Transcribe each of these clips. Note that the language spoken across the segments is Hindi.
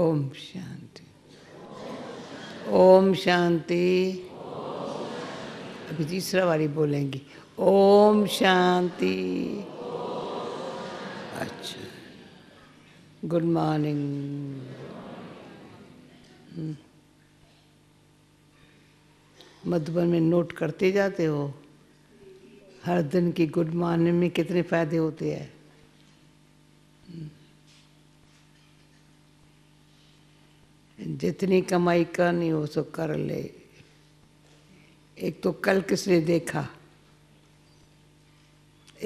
ओम शांति ओम शांति अभी तीसरा बारी बोलेंगे ओम शांति अच्छा गुड मॉर्निंग हम्म। मधुबन में नोट करते जाते हो हर दिन की गुड मॉर्निंग में कितने फायदे होते हैं जितनी कमाई करनी हो सो कर ले एक तो कल किसने देखा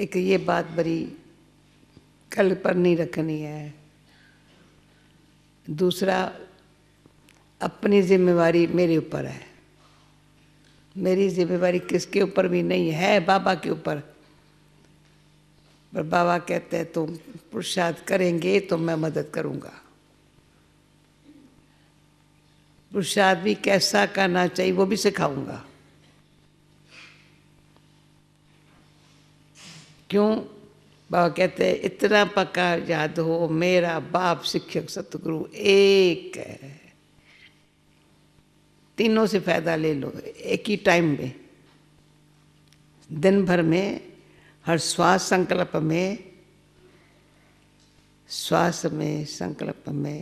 एक ये बात बड़ी कल पर नहीं रखनी है दूसरा अपनी जिम्मेवारी मेरे ऊपर है मेरी जिम्मेवारी किसके ऊपर भी नहीं है बाबा के ऊपर पर बाबा कहते हैं तुम पुरुषार्थ करेंगे तो मैं मदद करूंगा प्रसाद भी कैसा करना चाहिए वो भी सिखाऊंगा क्यों बाबा कहते हैं इतना पक्का याद हो मेरा बाप शिक्षक सतगुरु एक है तीनों से फायदा ले लो एक ही टाइम में दिन भर में हर श्वास संकल्प में श्वास में संकल्प में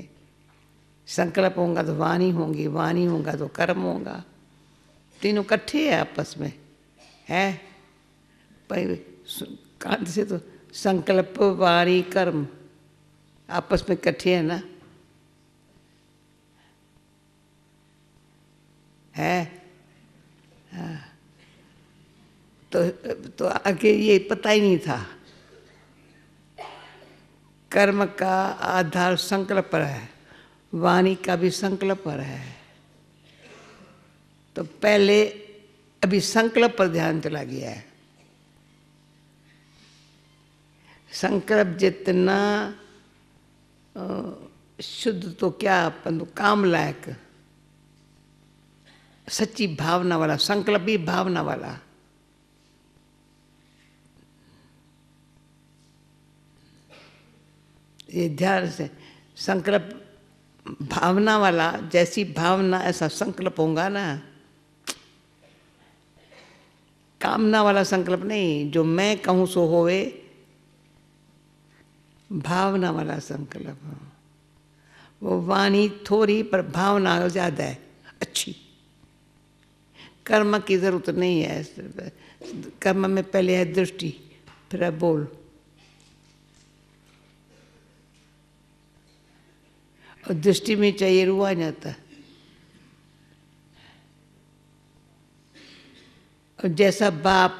संकल्प होगा तो वाणी होंगी वाणी होगा तो कर्म होगा तीनों इकट्ठे है आपस में है भाई कांत से तो संकल्प वाणी कर्म आपस में इकट्ठे है ना है हाँ। तो तो आगे ये पता ही नहीं था कर्म का आधार संकल्प है वाणी का भी संकल्प पर है तो पहले अभी संकल्प पर ध्यान चला तो गया है संकल्प जितना शुद्ध तो क्या अपन तो काम लायक सच्ची भावना वाला संकल्प ही भावना वाला ये ध्यान से संकल्प भावना वाला जैसी भावना ऐसा संकल्प होगा ना कामना वाला संकल्प नहीं जो मैं कहूँ सो होवे भावना वाला संकल्प वो वाणी थोड़ी पर भावना ज़्यादा है अच्छी कर्म की ज़रूरत नहीं है कर्म में पहले है दृष्टि फिर है बोल और दृष्टि में चाहिए रुआ जाता है और जैसा बाप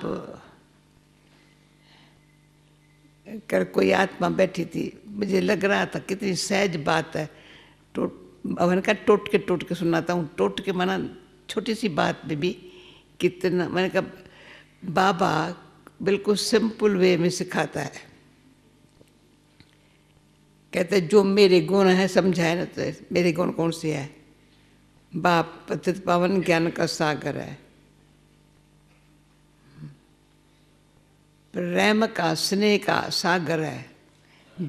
कर कोई आत्मा बैठी थी मुझे लग रहा था कितनी सहज बात है टोट मैंने कहा टोट के टोट के सुनाता हूँ टोट के माना छोटी सी बात में भी कितना मैंने कहा बाबा बिल्कुल सिंपल वे में सिखाता है कहते जो मेरे गुण है समझाए ना तो मेरे गुण कौन से है बाप पतित पावन ज्ञान का सागर है प्रेम का स्नेह का सागर है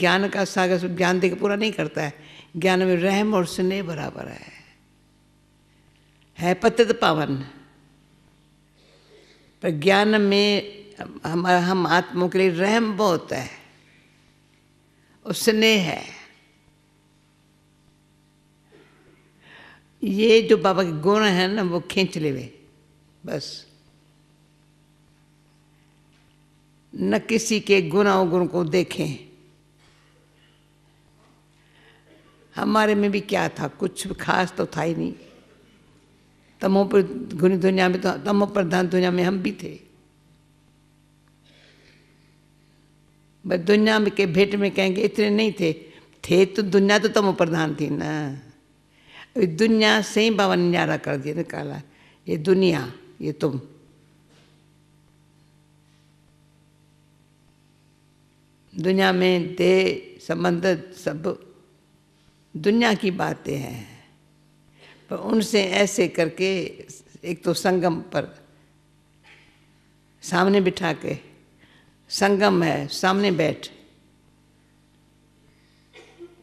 ज्ञान का सागर सब ज्ञान देकर पूरा नहीं करता है ज्ञान में रहम और स्नेह बराबर है है पतित पावन पर ज्ञान में हम हम आत्मों के लिए रहम बहुत है उसने है ये जो बाबा के गुण है ना वो खींच ले वे बस न किसी के गुण को देखें हमारे में भी क्या था कुछ खास तो था ही नहीं तमो पर गुणी दुनिया में तो तमो प्रधान दुनिया में हम भी थे बस दुनिया में के भेंट में कहेंगे इतने नहीं थे थे तो दुनिया तो तुम प्रधान थी ना अभी दुनिया से ही बाबा ने न्यारा कर दिया काला ये दुनिया ये तुम दुनिया में दे संबंध सब दुनिया की बातें हैं पर उनसे ऐसे करके एक तो संगम पर सामने बिठा के संगम है सामने बैठ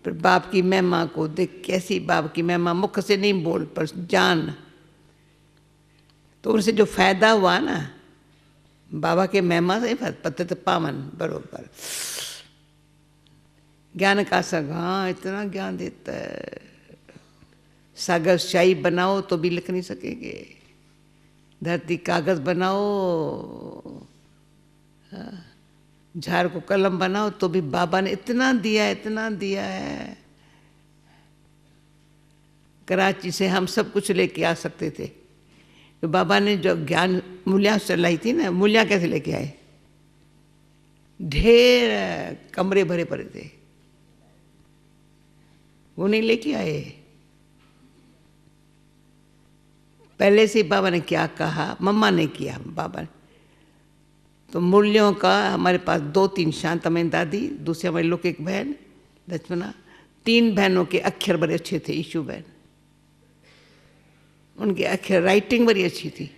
पर बाप की महिमा को देख कैसी बाप की महिमा मुख से नहीं बोल पर जान तो उनसे जो फायदा हुआ ना बाबा के महिमा से पतित पावन बरोबर ज्ञान का सग हाँ इतना ज्ञान देता है सागर शाही बनाओ तो भी लिख नहीं सकेंगे धरती कागज बनाओ हाँ झाड़ को कलम बनाओ तो भी बाबा ने इतना दिया इतना दिया है कराची से हम सब कुछ लेके आ सकते थे तो बाबा ने जो ज्ञान मूल्या चलाई थी ना मूल्या कैसे लेके आए ढेर कमरे भरे पड़े थे वो नहीं लेके आए पहले से बाबा ने क्या कहा मम्मा ने किया बाबा ने तो मूल्यों का हमारे पास दो तीन शांतामय दादी दूसरी हमारी एक बहन लक्ष्मणा तीन बहनों के अक्षर बड़े अच्छे थे ईशु बहन उनके अक्षर राइटिंग बड़ी अच्छी थी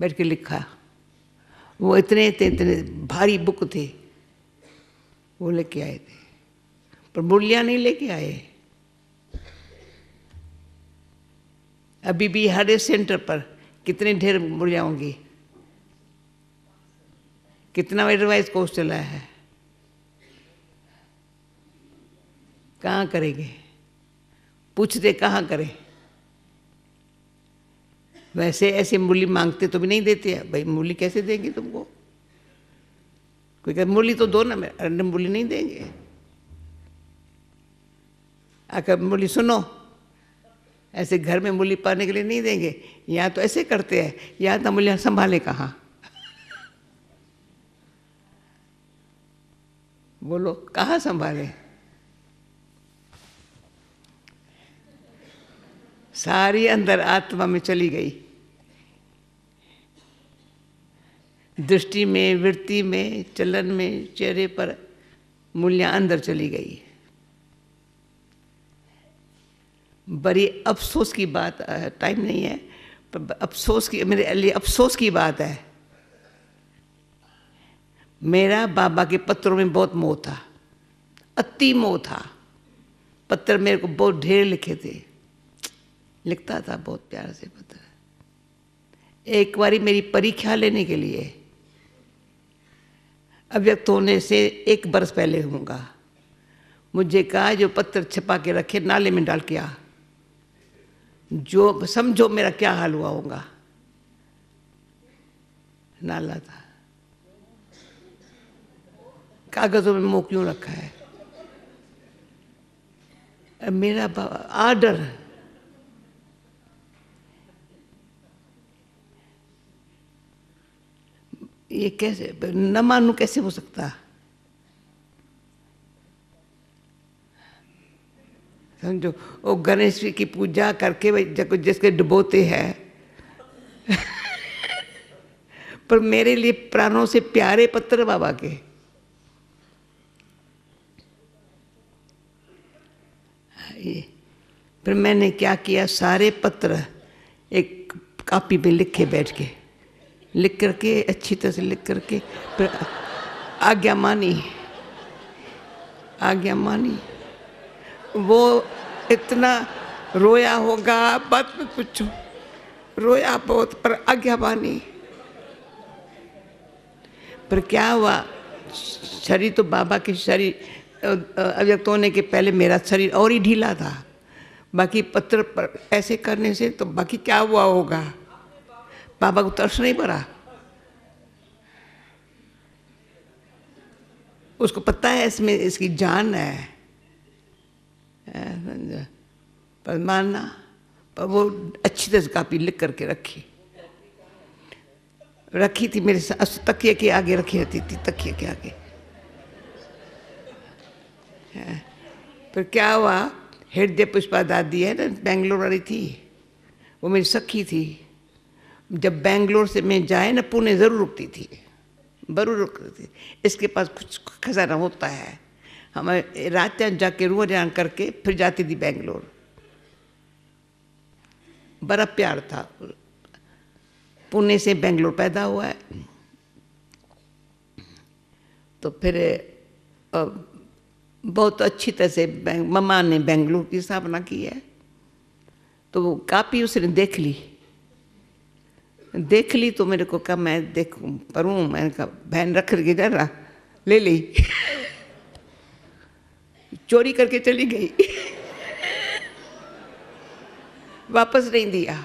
बैठ के लिखा वो इतने थे इतने भारी बुक थे वो लेके आए थे पर मूल्या नहीं लेके आए अभी भी हर सेंटर पर कितने ढेर मूल्या होंगी कितना एडवाइस कोर्स चला है कहाँ करेंगे पूछते कहाँ करें वैसे ऐसे मूली मांगते तो भी नहीं देते भाई मूली कैसे देंगे तुमको कोई कहते मूली तो दो ना अरे मूली नहीं देंगे आकर मूली सुनो ऐसे घर में मूली पाने के लिए नहीं देंगे यहाँ तो ऐसे करते हैं यहाँ तो मूल्य संभाले कहाँ बोलो कहाँ संभाले सारी अंदर आत्मा में चली गई दृष्टि में वृत्ति में चलन में चेहरे पर मूल्य अंदर चली गई बड़ी अफसोस की बात टाइम नहीं है पर अफसोस की मेरे लिए अफसोस की बात है मेरा बाबा के पत्रों में बहुत मोह था अति मोह था पत्र मेरे को बहुत ढेर लिखे थे लिखता था बहुत प्यार से पत्र एक बारी मेरी परीक्षा लेने के लिए अव्यक्त होने से एक बरस पहले होऊंगा मुझे कहा जो पत्र छिपा के रखे नाले में डाल के आ जो समझो मेरा क्या हाल हुआ होगा नाला था कागजों में मुंह क्यों रखा है मेरा आर्डर ये कैसे न मानू कैसे हो सकता समझो वो गणेश जी की पूजा करके जिसके डुबोते हैं पर मेरे लिए प्राणों से प्यारे पत्र बाबा के फिर मैंने क्या किया सारे पत्र एक कापी में लिखे बैठ के लिख करके अच्छी तरह से लिख करके फिर आज्ञा मानी आज्ञा मानी वो इतना रोया होगा बात में पूछो रोया बहुत पर आज्ञा मानी पर क्या हुआ शरीर तो बाबा के शरीर अव्यक्त होने के पहले मेरा शरीर और ही ढीला था बाकी पत्र पर ऐसे करने से तो बाकी क्या हुआ होगा बाबा को तरस नहीं पड़ा उसको पता है इसमें इसकी जान है पर मानना पर वो अच्छी तरह कापी लिख करके रखी रखी थी मेरे साथ तकिए के आगे रखी होती थी तकिए के आगे फिर हाँ। क्या हुआ हृदय पुष्पा दादी है ना बेंगलोर वाली थी वो मेरी सखी थी जब बेंगलोर से मैं जाए ना पुणे ज़रूर रुकती थी ज़रूर रुकती थी इसके पास कुछ खजाना होता है हमें रात जाके रुआ जान करके फिर जाती थी बेंगलोर बड़ा प्यार था पुणे से बेंगलोर पैदा हुआ है तो फिर अब बहुत अच्छी तरह से ममा ने बेंगलुरु की स्थापना की है तो वो कापी उसने देख ली देख ली तो मेरे को कहा मैं देखूं पढ़ूँ मैंने कहा बहन रख के जा रहा ले ली चोरी करके चली गई वापस नहीं दिया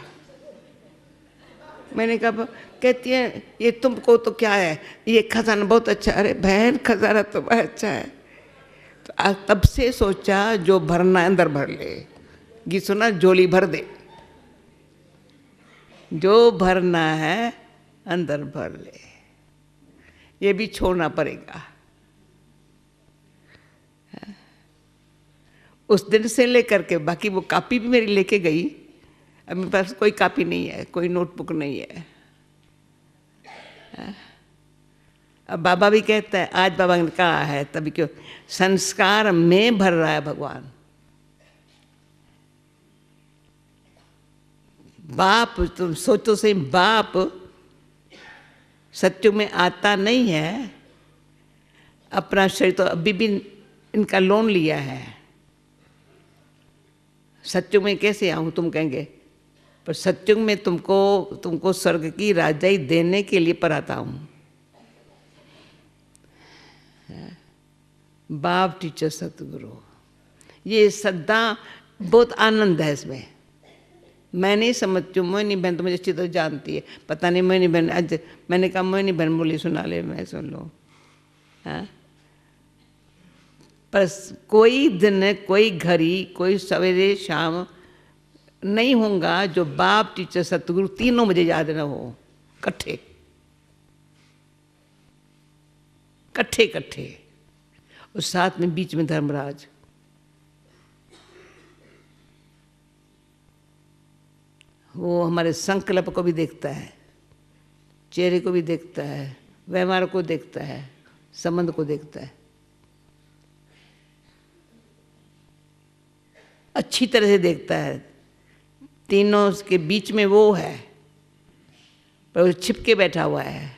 मैंने कहा कहती है ये तुमको तो क्या है ये खजाना बहुत अच्छा अरे बहन खजाना तो बहुत अच्छा है तब से सोचा जो भरना अंदर भर ले गी सुना झोली भर दे जो भरना है अंदर भर ले ये भी छोड़ना पड़ेगा उस दिन से लेकर के बाकी वो कापी भी मेरी लेके गई अब मेरे पास कोई कापी नहीं है कोई नोटबुक नहीं है अब बाबा भी कहता है आज बाबा ने कहा है तभी क्यों संस्कार में भर रहा है भगवान बाप तुम सोचो से बाप सत्यु में आता नहीं है अपना शरीर तो अभी भी इनका लोन लिया है सत्यु में कैसे आऊं तुम कहेंगे पर सत्युग में तुमको तुमको स्वर्ग की राजाई देने के लिए पर आता हूँ बाप टीचर सतगुरु ये सदा बहुत आनंद है इसमें मैं नहीं समझती हूँ मोहिनी बहन तो मुझे अच्छी तरह जानती है पता नहीं मोहिनी बहन आज मैंने कहा मोहिनी बहन बोली सुना ले मैं सुन लूँ हाँ? पर कोई दिन कोई घड़ी कोई सवेरे शाम नहीं होगा जो बाप टीचर सतगुरु तीनों मुझे याद ना हो कट्ठे कट्ठे कट्ठे और साथ में बीच में धर्मराज वो हमारे संकल्प को भी देखता है चेहरे को भी देखता है व्यवहार को देखता है संबंध को देखता है अच्छी तरह से देखता है तीनों के बीच में वो है पर वो छिपके बैठा हुआ है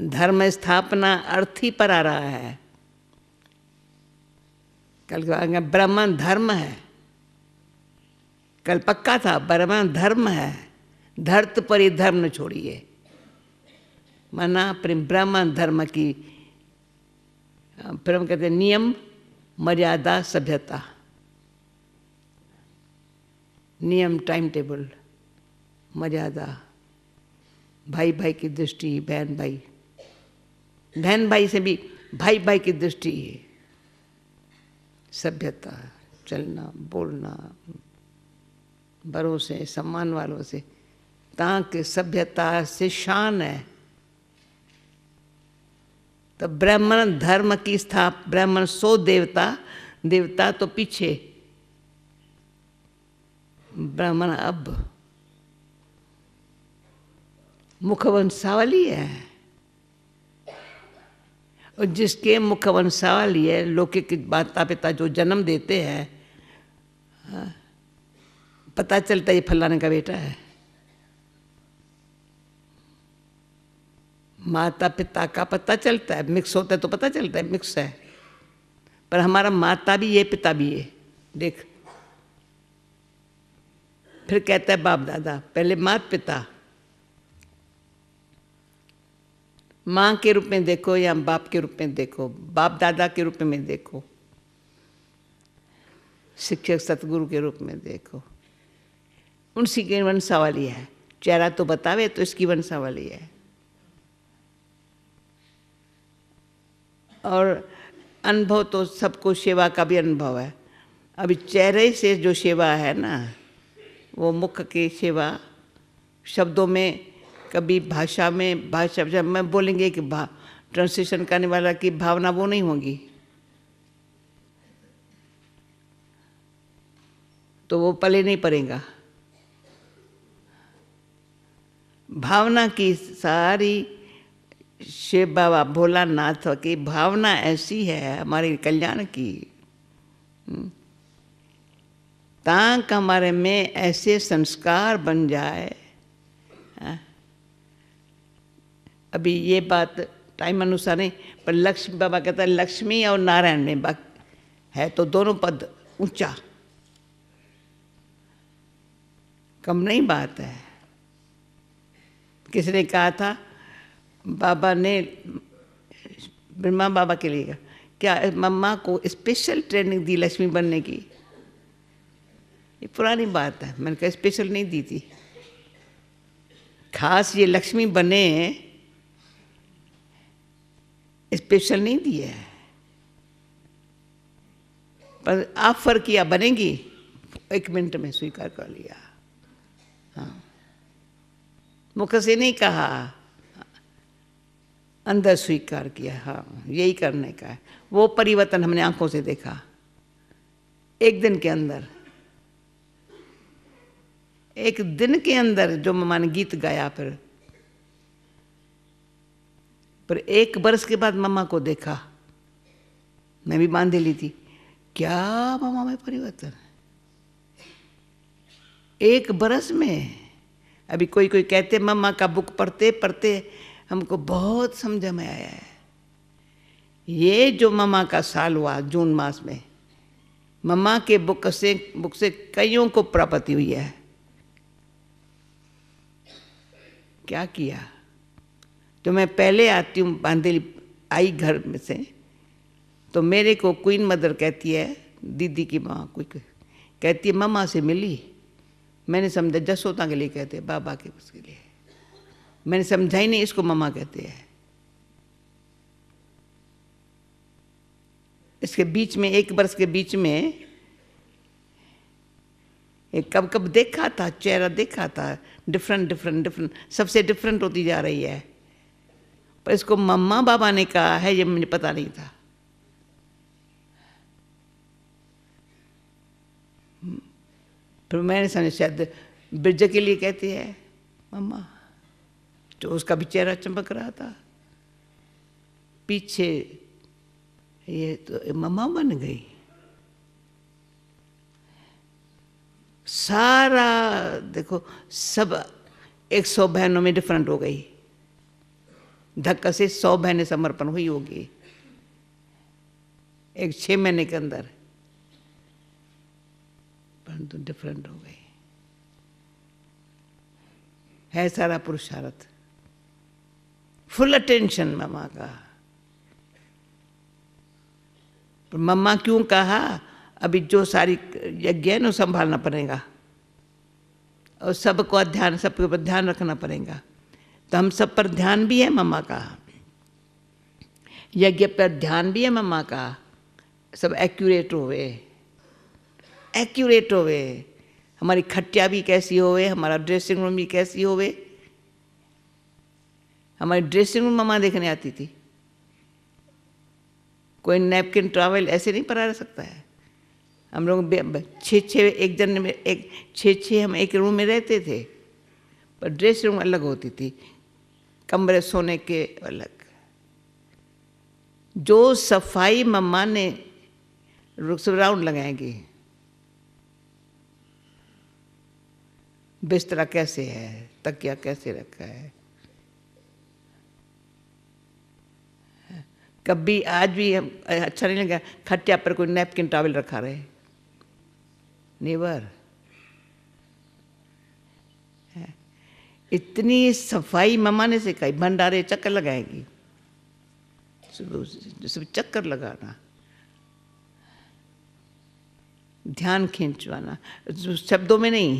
धर्म स्थापना अर्थ ही पर आ रहा है कल ब्राह्मण धर्म है कल पक्का था ब्राह्मण धर्म है धर्त पर ही धर्म न छोड़िए मना प्रेम ब्राह्मण धर्म की प्रेम कहते नियम मर्यादा सभ्यता नियम टाइम टेबल मर्यादा भाई भाई की दृष्टि बहन भाई बहन भाई से भी भाई भाई की दृष्टि है सभ्यता चलना बोलना भरोसे सम्मान वालों से ताकि सभ्यता से शान है तो ब्राह्मण धर्म की स्थाप ब्राह्मण सो देवता देवता तो पीछे ब्राह्मण अब मुखवंशावली है और जिसके मुख्य वंशावली ये लौकिक माता पिता जो जन्म देते हैं हाँ, पता चलता ये फलाने का बेटा है माता पिता का पता चलता है मिक्स होता है तो पता चलता है मिक्स है पर हमारा माता भी ये पिता भी ये देख फिर कहता है बाप दादा पहले मात पिता माँ के रूप में देखो या बाप के रूप में देखो बाप दादा के रूप में देखो शिक्षक सतगुरु के रूप में देखो उनसी की वंशावली है चेहरा तो बतावे तो इसकी वंशावली है और अनुभव तो सबको सेवा का भी अनुभव है अभी चेहरे से जो सेवा है ना वो मुख की सेवा शब्दों में कभी भाषा में भाषा जब मैं बोलेंगे कि भा ट्रांसलेशन करने वाला की भावना वो नहीं होगी तो वो पले नहीं पड़ेगा भावना की सारी शिव बाबा भोलानाथ की भावना ऐसी है हमारे कल्याण की हम्म। ताक हमारे में ऐसे संस्कार बन जाए अभी ये बात टाइम अनुसार नहीं पर लक्ष्मी बाबा कहता है लक्ष्मी और नारायण में बात है तो दोनों पद ऊंचा कम नहीं बात है किसने कहा था बाबा ने ब्रह्मा बाबा के लिए क्या मम्मा को स्पेशल ट्रेनिंग दी लक्ष्मी बनने की ये पुरानी बात है मैंने कहा स्पेशल नहीं दी थी खास ये लक्ष्मी बने स्पेशल नहीं दिया है पर ऑफर किया बनेगी एक मिनट में स्वीकार कर लिया हाँ मुख से नहीं कहा अंदर स्वीकार किया हाँ यही करने का है वो परिवर्तन हमने आंखों से देखा एक दिन के अंदर एक दिन के अंदर जो मैंने गीत गाया फिर पर एक बरस के बाद मम्मा को देखा मैं भी बांध ली थी क्या मामा में परिवर्तन एक बरस में अभी कोई कोई कहते मामा का बुक पढ़ते पढ़ते हमको बहुत समझ में आया है ये जो मामा का साल हुआ जून मास में मम्मा के बुक से बुक से कईयों को प्राप्ति हुई है क्या किया तो मैं पहले आती हूँ बांदेली आई घर में से तो मेरे को क्वीन मदर कहती है दीदी की माँ कोई कहती है मम्मा से मिली मैंने समझा जसोता के लिए कहते हैं बाबा के उसके लिए मैंने समझा ही नहीं इसको मम्मा कहते हैं इसके बीच में एक वर्ष के बीच में एक कब कब देखा था चेहरा देखा था डिफरेंट डिफरेंट डिफरेंट सबसे डिफरेंट होती जा रही है पर इसको मम्मा बाबा ने कहा है ये मुझे पता नहीं था फिर मैंने समझ शायद ब्रज के लिए कहती है मम्मा तो उसका भी चेहरा चमक रहा था पीछे ये तो मम्मा बन गई सारा देखो सब एक सौ बहनों में डिफरेंट हो गई धक्का से सौ बहने समर्पण हुई होगी एक छः महीने के अंदर परंतु डिफरेंट हो गई है सारा पुरुषार्थ फुल अटेंशन मम्मा का पर मम्मा क्यों कहा अभी जो सारी यज्ञ है ना संभालना पड़ेगा और सबको ध्यान सबके ऊपर ध्यान रखना पड़ेगा तो हम सब पर ध्यान भी है मम्मा का यज्ञ पर ध्यान भी है मम्मा का सब एक्यूरेट होवे एक्यूरेट होवे हमारी खट्टिया भी कैसी होवे हमारा ड्रेसिंग रूम भी कैसी होवे हमारी ड्रेसिंग रूम मम्मा देखने आती थी कोई नैपकिन ट्रैवल ऐसे नहीं पड़ा रह सकता है हम लोग छः छः एक जन में एक छः छः हम एक रूम में रहते थे पर ड्रेस रूम अलग होती थी कमरे सोने के अलग जो सफाई मम्मा ने राउंड लगाएंगी बिस्तरा कैसे है तकिया कैसे रखा है कभी आज भी हम अच्छा नहीं लगा खटिया पर कोई नैपकिन टॉवल रखा रहे नेवर इतनी सफाई मम्मा ने सिखाई भंडारे चक्कर लगाएगी सुबह सुबह चक्कर लगाना ध्यान खींचवाना शब्दों में नहीं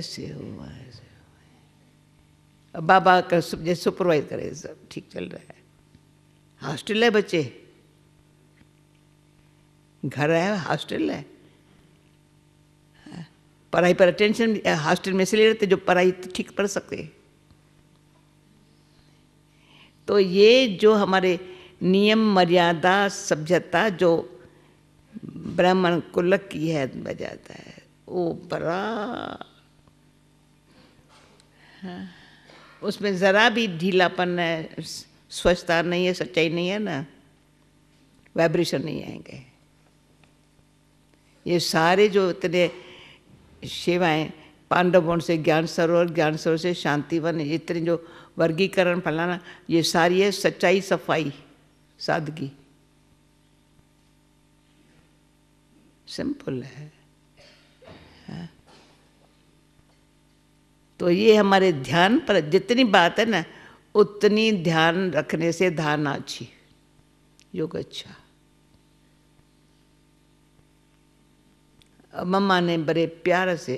ऐसे हुआ ऐसे हुआ बाबा का जैसे सुपरवाइज करे सब ठीक चल रहा है हॉस्टल है बच्चे घर है हॉस्टल है पढ़ाई पर अटेंशन हॉस्टल में से ले रहते जो पढ़ाई तो ठीक पढ़ सकते तो ये जो हमारे नियम मर्यादा सभ्यता जो ब्राह्मण कुल की है बजाता है वो बड़ा हाँ। उसमें ज़रा भी ढीलापन है स्वच्छता नहीं है सच्चाई नहीं है ना वाइब्रेशन नहीं आएंगे ये सारे जो इतने सेवाएं पांडवों से ज्ञान सरोवर ज्ञान सरोवर से शांतिवन इतने जो वर्गीकरण फलाना ये सारी है सच्चाई सफाई सादगी सिंपल है हाँ। तो ये हमारे ध्यान पर जितनी बात है ना उतनी ध्यान रखने से धारणा अच्छी योग अच्छा मम्मा ने बड़े प्यार से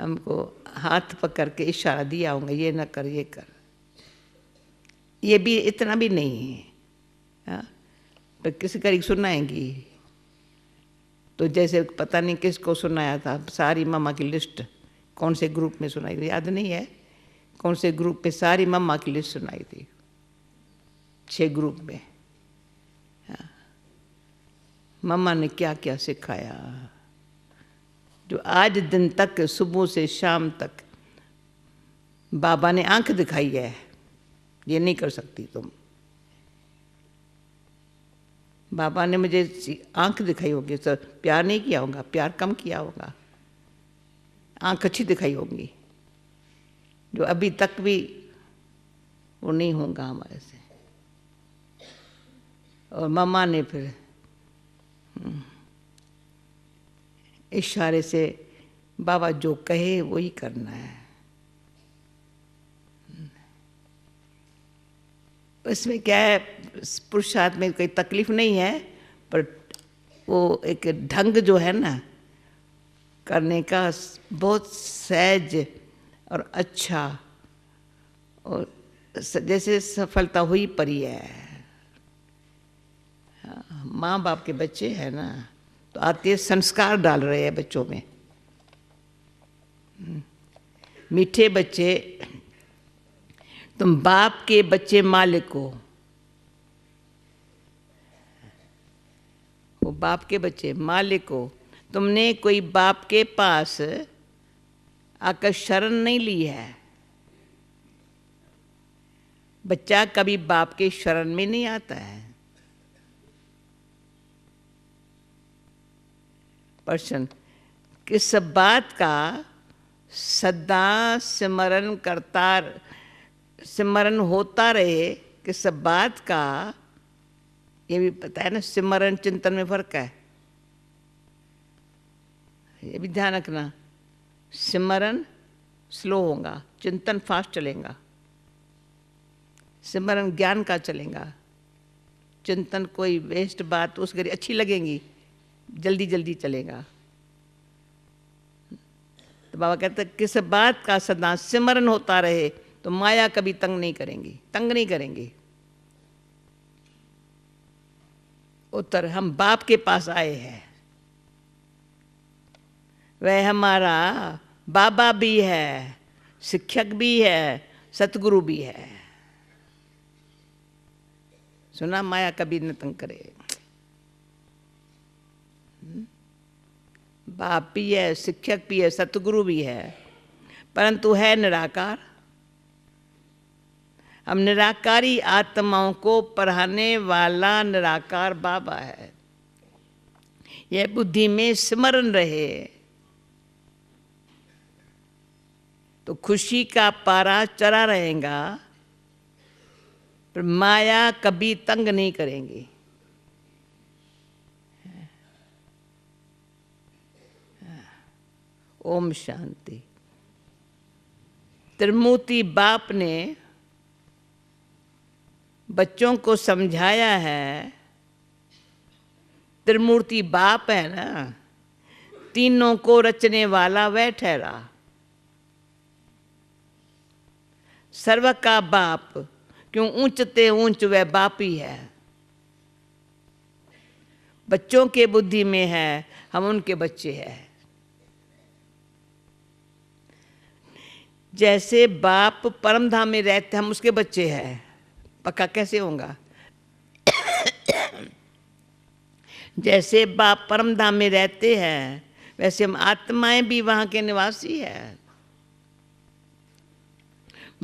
हमको हाथ पकड़ के इशारा दिया होगा ये ना कर ये कर ये भी इतना भी नहीं है हाँ पर तो किसी करीब सुनाएंगी तो जैसे पता नहीं किसको सुनाया था सारी मम्मा की लिस्ट कौन से ग्रुप में सुनाई थी याद नहीं है कौन से ग्रुप में सारी मम्मा की लिस्ट सुनाई थी छः ग्रुप में हाँ, मम्मा ने क्या क्या सिखाया जो आज दिन तक सुबह से शाम तक बाबा ने आंख दिखाई है ये नहीं कर सकती तुम बाबा ने मुझे आंख दिखाई होगी सर प्यार नहीं किया होगा प्यार कम किया होगा आंख अच्छी दिखाई होगी जो अभी तक भी वो नहीं होगा हमारे से और मम्मा ने फिर हम्म, इशारे से बाबा जो कहे वही करना है इसमें क्या है पुरुषार्थ में कोई तकलीफ नहीं है पर वो एक ढंग जो है ना करने का बहुत सहज और अच्छा और जैसे सफलता हुई परी है हाँ, माँ बाप के बच्चे हैं ना तो आते संस्कार डाल रहे हैं बच्चों में हम्म। मीठे बच्चे तुम बाप के बच्चे मालिक हो वो बाप के बच्चे मालिक हो तुमने कोई बाप के पास आकर शरण नहीं ली है बच्चा कभी बाप के शरण में नहीं आता है पर्सन किस बात का सदा स्मरण करता सिमरन होता रहे किस बात का ये भी पता है ना स्मरण चिंतन में फर्क है ये भी ध्यान रखना सिमरन स्लो होगा चिंतन फास्ट चलेगा सिमरन ज्ञान का चलेगा चिंतन कोई वेस्ट बात उस घड़ी अच्छी लगेगी जल्दी जल्दी चलेगा तो बाबा कहते किस बात का सदा सिमरन होता रहे तो माया कभी तंग नहीं करेंगी तंग नहीं करेंगी उत्तर हम बाप के पास आए हैं वह हमारा बाबा भी है शिक्षक भी है सतगुरु भी है सुना माया कभी न तंग करे बाप भी है शिक्षक भी है सतगुरु भी है परंतु है निराकार हम निराकारी आत्माओं को पढ़ाने वाला निराकार बाबा है यह बुद्धि में स्मरण रहे तो खुशी का पारा चरा रहेगा पर माया कभी तंग नहीं करेंगी ओम शांति त्रिमूर्ति बाप ने बच्चों को समझाया है त्रिमूर्ति बाप है ना तीनों को रचने वाला वह ठहरा सर्व का बाप क्यों ऊंचते ऊंच वह बाप ही है बच्चों के बुद्धि में है हम उनके बच्चे हैं जैसे बाप परम धाम में रहते हम उसके बच्चे हैं पक्का कैसे होगा जैसे बाप परम धाम में रहते हैं वैसे हम आत्माएं भी वहाँ के निवासी है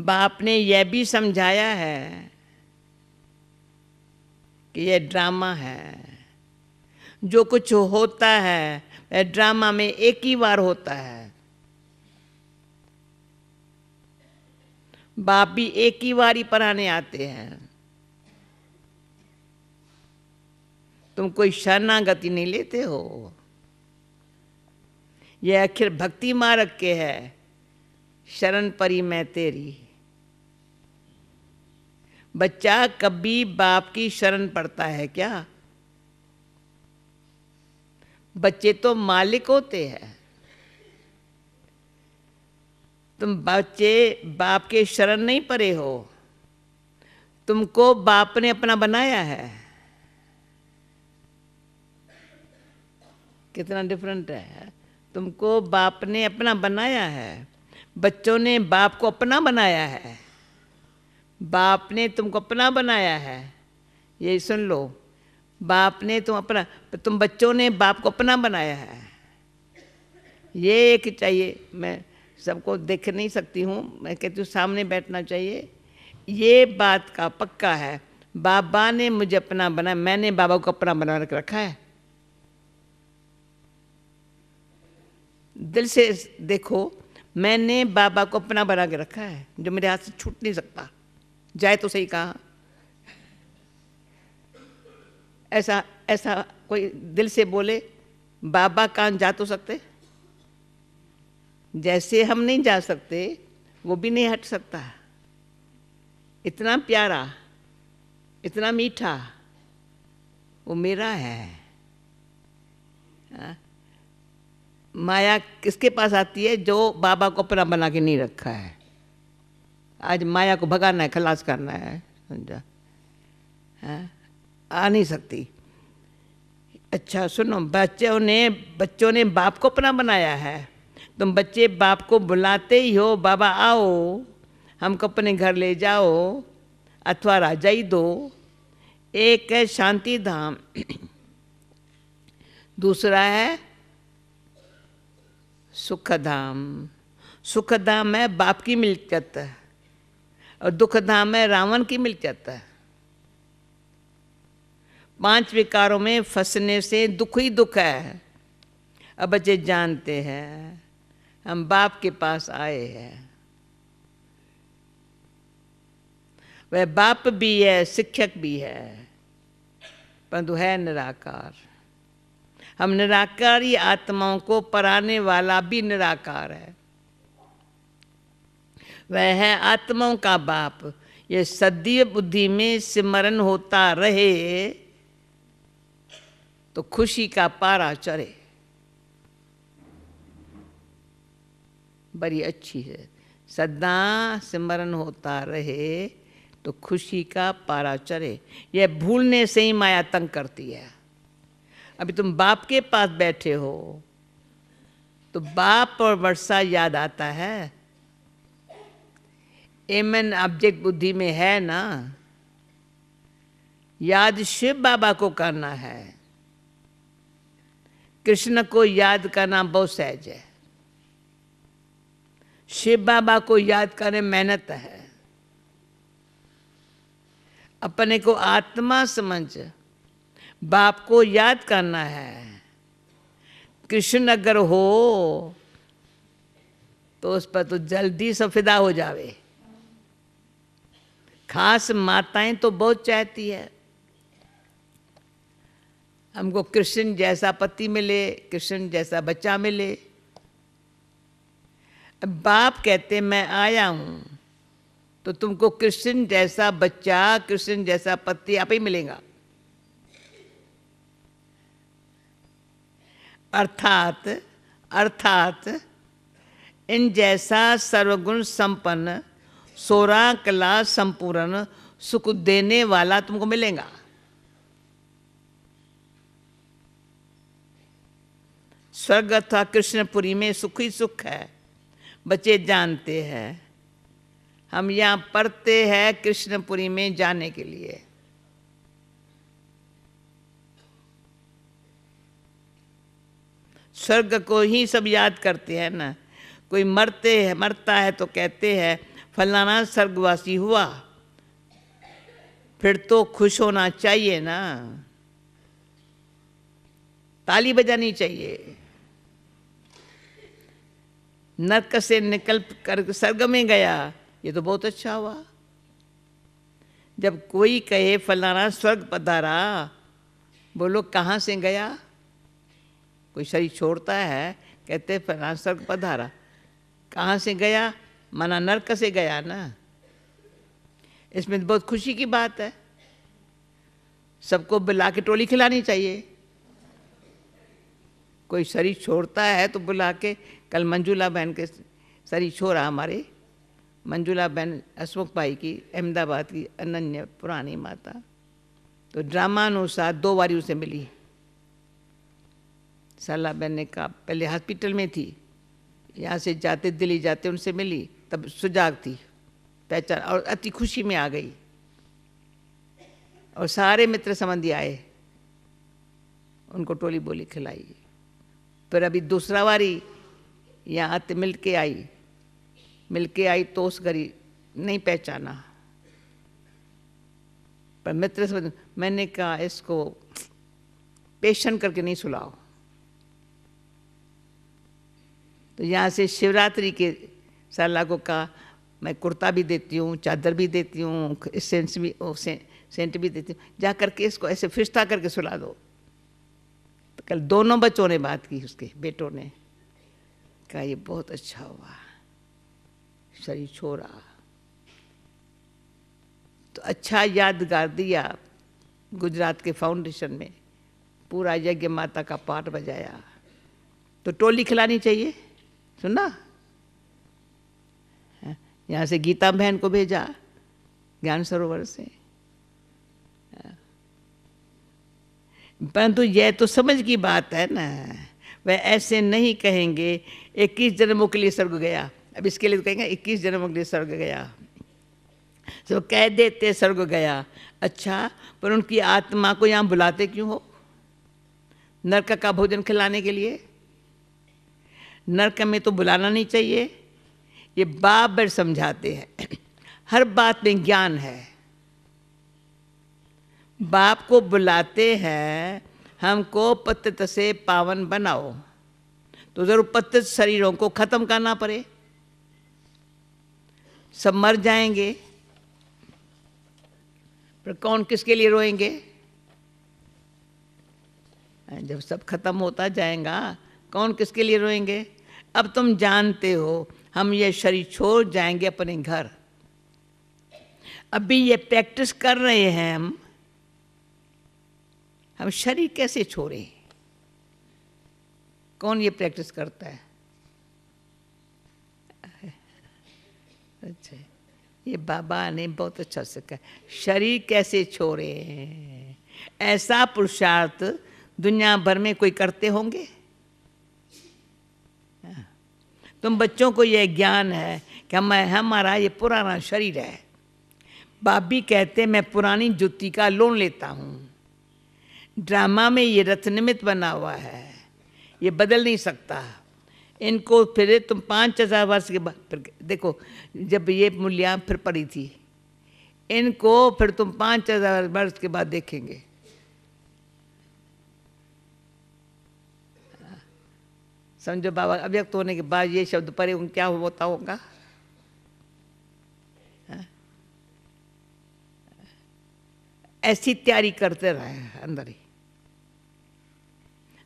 बाप ने यह भी समझाया है कि यह ड्रामा है जो कुछ होता है वह ड्रामा में एक ही बार होता है बाप भी एक ही बारी पढ़ाने आते हैं तुम कोई शरणागति नहीं लेते हो यह आखिर भक्ति मार्ग के है शरण परी मैं तेरी बच्चा कभी बाप की शरण पड़ता है क्या बच्चे तो मालिक होते हैं तुम बच्चे बाप के शरण नहीं परे हो तुमको बाप ने अपना बनाया है कितना डिफरेंट है तुमको बाप ने अपना बनाया है बच्चों ने बाप को अपना बनाया है बाप ने तुमको अपना बनाया है ये सुन लो बाप ने तुम अपना तुम बच्चों ने बाप को अपना बनाया है ये एक चाहिए मैं सबको देख नहीं सकती हूँ मैं कहती हूँ सामने बैठना चाहिए ये बात का पक्का है बाबा ने मुझे अपना बना मैंने बाबा को अपना बना रखा है दिल से देखो मैंने बाबा को अपना बना के रखा है जो मेरे हाथ से छूट नहीं सकता जाए तो सही कहा ऐसा ऐसा कोई दिल से बोले बाबा कान जा तो सकते जैसे हम नहीं जा सकते वो भी नहीं हट सकता इतना प्यारा इतना मीठा वो मेरा है आ? हाँ? माया किसके पास आती है जो बाबा को अपना बना के नहीं रखा है आज माया को भगाना है खलास करना है समझा हाँ? आ नहीं सकती अच्छा सुनो बच्चों ने बच्चों ने बाप को अपना बनाया है तुम बच्चे बाप को बुलाते ही हो बाबा आओ हमको अपने घर ले जाओ अथवा राजा ही दो एक है शांति धाम दूसरा है सुखधाम सुखधाम है बाप की मिलकत और दुखधाम है रावण की मिलकत पांच विकारों में फंसने से दुख ही दुख है अब बच्चे जानते हैं हम बाप के पास आए हैं वह बाप भी है शिक्षक भी है परंतु है निराकार हम निराकारी आत्माओं को पराने वाला भी निराकार है वह है आत्माओं का बाप ये सदीय बुद्धि में सिमरन होता रहे तो खुशी का पारा चढ़े बड़ी अच्छी है सदा सिमरन होता रहे तो खुशी का पारा चढ़े यह भूलने से ही माया तंग करती है अभी तुम बाप के पास बैठे हो तो बाप और वर्षा याद आता है एमन ऑब्जेक्ट बुद्धि में है ना याद शिव बाबा को करना है कृष्ण को याद करना बहुत सहज है शिव बाबा को याद करें मेहनत है अपने को आत्मा समझ बाप को याद करना है कृष्ण अगर हो तो उस पर तो जल्दी सफिदा हो जावे खास माताएं तो बहुत चाहती है हमको कृष्ण जैसा पति मिले कृष्ण जैसा बच्चा मिले बाप कहते मैं आया हूँ तो तुमको कृष्ण जैसा बच्चा कृष्ण जैसा पति आप ही मिलेगा अर्थात अर्थात इन जैसा सर्वगुण संपन्न सोरा कला संपूर्ण सुख देने वाला तुमको मिलेगा स्वर्ग अथवा कृष्णपुरी में सुख ही सुख है बच्चे जानते हैं हम यहाँ पढ़ते हैं कृष्णपुरी में जाने के लिए स्वर्ग को ही सब याद करते हैं ना कोई मरते है मरता है तो कहते हैं फलाना स्वर्गवासी हुआ फिर तो खुश होना चाहिए ना ताली बजानी चाहिए नर्क से निकल कर स्वर्ग में गया ये तो बहुत अच्छा हुआ जब कोई कहे फलाना स्वर्ग पधारा बोलो कहाँ से गया कोई शरीर छोड़ता है कहते फलाना स्वर्ग पधारा कहाँ से गया माना नर्क से गया ना इसमें तो बहुत खुशी की बात है सबको बुला के टोली खिलानी चाहिए कोई शरीर छोड़ता है तो बुला के कल मंजूला बहन के सरी छोरा हमारे मंजूला बहन अशोक भाई की अहमदाबाद की अनन्य पुरानी माता तो ड्रामानुसार दो बारी उसे मिली सला बहन ने कहा पहले हॉस्पिटल में थी यहाँ से जाते दिल्ली जाते उनसे मिली तब सुजाग थी पहचान और अति खुशी में आ गई और सारे मित्र संबंधी आए उनको टोली बोली खिलाई फिर अभी दूसरा बारी यहाँ आते तो मिल के आई मिल के आई तो उस गरी नहीं पहचाना पर मित्र से मैंने कहा इसको पेशन करके नहीं सुलाओ तो यहाँ से शिवरात्रि के सला को कहा मैं कुर्ता भी देती हूँ चादर भी देती हूँ सेंस भी ओ, से, सेंट भी देती हूँ जा करके इसको ऐसे फिरता करके सुला दो तो कल दोनों बच्चों ने बात की उसके बेटों ने का ये बहुत अच्छा हुआ शरीर छोड़ा तो अच्छा यादगार दिया गुजरात के फाउंडेशन में पूरा यज्ञ माता का पाठ बजाया तो टोली खिलानी चाहिए सुना हाँ, यहाँ से गीता बहन को भेजा ज्ञान सरोवर से हाँ। परंतु यह तो समझ की बात है ना वह ऐसे नहीं कहेंगे इक्कीस जन्मों के लिए स्वर्ग गया अब इसके लिए तो कहेंगे इक्कीस जन्मों के लिए स्वर्ग गया तो कह देते स्वर्ग गया अच्छा पर उनकी आत्मा को यहाँ बुलाते क्यों हो नरक का भोजन खिलाने के लिए नरक में तो बुलाना नहीं चाहिए ये बाबर समझाते हैं हर बात में ज्ञान है बाप को बुलाते हैं हमको पतित से पावन बनाओ तो जरूर पतित शरीरों को खत्म करना पड़े सब मर जाएंगे पर कौन किसके लिए रोएंगे जब सब खत्म होता जाएगा कौन किसके लिए रोएंगे अब तुम जानते हो हम ये शरीर छोड़ जाएंगे अपने घर अभी ये प्रैक्टिस कर रहे हैं हम हम शरीर कैसे छोड़ें कौन ये प्रैक्टिस करता है अच्छा ये बाबा ने बहुत अच्छा से कहा शरीर कैसे छोड़े ऐसा पुरुषार्थ दुनिया भर में कोई करते होंगे हाँ। तुम बच्चों को यह ज्ञान है कि हम हमारा ये पुराना शरीर है बाबी कहते मैं पुरानी जुत्ती का लोन लेता हूँ ड्रामा में ये रथ बना हुआ है ये बदल नहीं सकता इनको फिर तुम पाँच हजार वर्ष के बाद फिर देखो जब ये मूल्यां फिर पड़ी थी इनको फिर तुम पाँच हजार वर्ष के बाद देखेंगे समझो बाबा अव्यक्त होने के बाद ये शब्द परे उन क्या होता होगा हाँ? ऐसी तैयारी करते रहे अंदर ही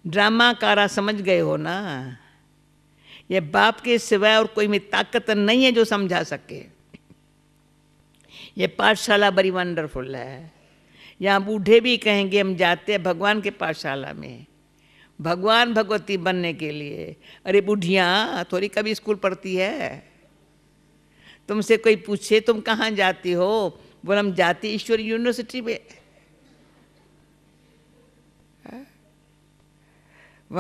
ड्रामा कारा समझ गए हो ना ये बाप के सिवाय और कोई में ताकत नहीं है जो समझा सके ये पाठशाला बड़ी वंडरफुल है यहाँ बूढ़े भी कहेंगे हम जाते हैं भगवान के पाठशाला में भगवान भगवती बनने के लिए अरे बुढ़िया थोड़ी कभी स्कूल पढ़ती है तुमसे कोई पूछे तुम कहाँ जाती हो बोल हम जाती ईश्वर यूनिवर्सिटी में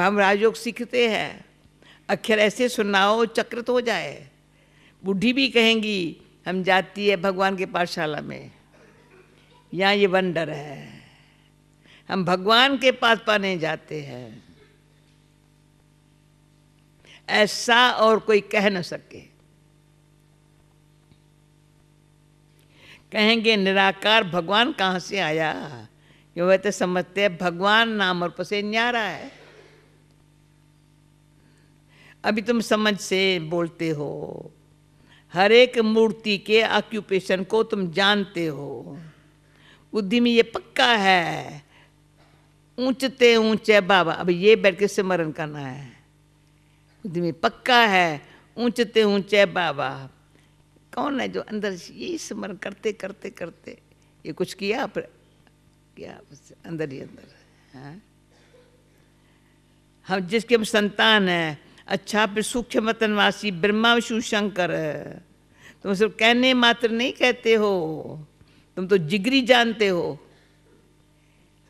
हम राजयोग सीखते हैं अक्षर ऐसे सुनाओ चक्रित हो जाए बुढ़ी भी कहेंगी हम जाती है भगवान के पाठशाला में यहाँ ये वंडर है हम भगवान के पास पाने जाते हैं ऐसा और कोई कह न सके कहेंगे निराकार भगवान कहाँ से आया क्यों वह तो समझते हैं भगवान नाम और पसे न्यारा है अभी तुम समझ से बोलते हो हर एक मूर्ति के ऑक्यूपेशन को तुम जानते हो बुद्धि में ये पक्का है ऊंचते ऊंचे बाबा अब ये बैठ के स्मरण करना है बुद्धि में पक्का है ऊंचते ऊंचे बाबा कौन है जो अंदर ये स्मरण करते करते करते ये कुछ किया पर क्या अंदर ही अंदर हाँ? हम जिसके हम संतान हैं अच्छा फिर सूक्ष्म मतनवासी ब्रह्मा विष्णु शंकर तुम सिर्फ कहने मात्र नहीं कहते हो तुम तो जिगरी जानते हो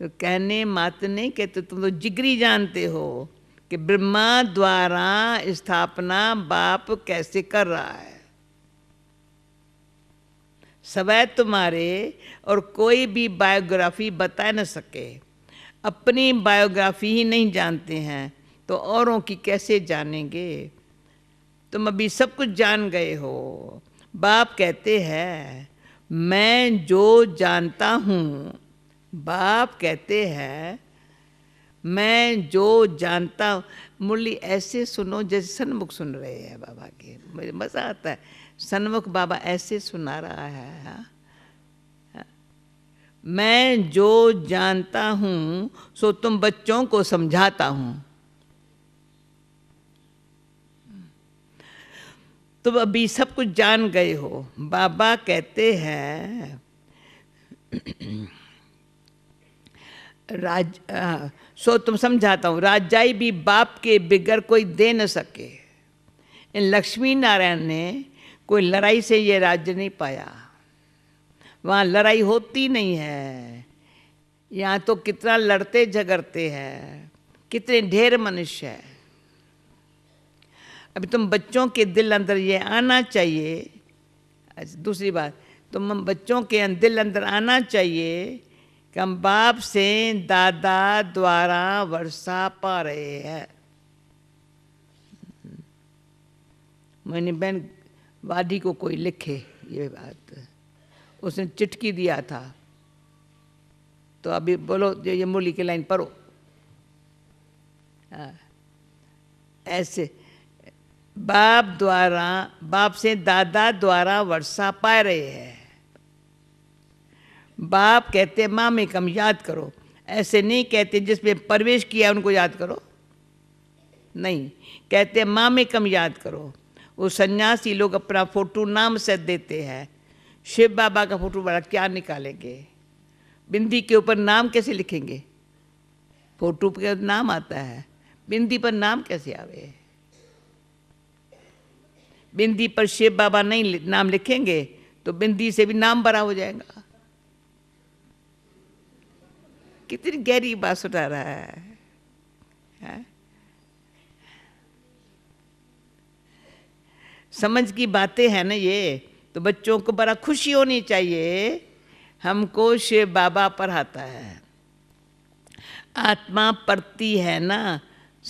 तो कहने मात्र नहीं कहते तुम तो जिगरी जानते हो कि ब्रह्मा द्वारा स्थापना बाप कैसे कर रहा है सवै तुम्हारे और कोई भी बायोग्राफी बता न सके अपनी बायोग्राफी ही नहीं जानते हैं तो औरों की कैसे जानेंगे तुम अभी सब कुछ जान गए हो बाप कहते हैं मैं जो जानता हूँ बाप कहते हैं मैं जो जानता मुरली ऐसे सुनो जैसे सन्मुख सुन रहे हैं बाबा के मुझे मज़ा आता है सन्मुख बाबा ऐसे सुना रहा है हा? मैं जो जानता हूँ सो तुम बच्चों को समझाता हूँ तुम अभी सब कुछ जान गए हो बाबा कहते हैं राज आ, सो तुम समझाता हूँ राजाई भी बाप के बिगर कोई दे न सके लक्ष्मी नारायण ने कोई लड़ाई से ये राज्य नहीं पाया वहाँ लड़ाई होती नहीं है यहाँ तो कितना लड़ते झगड़ते हैं कितने ढेर मनुष्य है अभी तुम बच्चों के दिल अंदर ये आना चाहिए अच्छा दूसरी बात तुम बच्चों के अं-, दिल अंदर आना चाहिए कि हम बाप से दादा द्वारा वर्षा पा रहे हैं मैंने बहन वादी को कोई लिखे ये बात उसने चिटकी दिया था तो अभी बोलो ये मूली की लाइन पढ़ो हाँ, ऐसे बाप द्वारा बाप से दादा द्वारा वर्षा पा रहे हैं बाप कहते माँ में कम याद करो ऐसे नहीं कहते जिसमें प्रवेश किया उनको याद करो नहीं कहते माँ में कम याद करो वो सन्यासी लोग अपना फोटो नाम से देते हैं शिव बाबा का फोटो बड़ा क्या निकालेंगे बिंदी के ऊपर नाम कैसे लिखेंगे फोटो पर नाम आता है बिंदी पर नाम कैसे आवे है बिंदी पर शिव बाबा नहीं नाम लिखेंगे तो बिंदी से भी नाम बड़ा हो जाएगा कितनी गहरी बात सुना रहा है, है? हाँ? समझ की बातें हैं ना ये तो बच्चों को बड़ा खुशी होनी चाहिए हमको शिव बाबा पढ़ाता है आत्मा पढ़ती है ना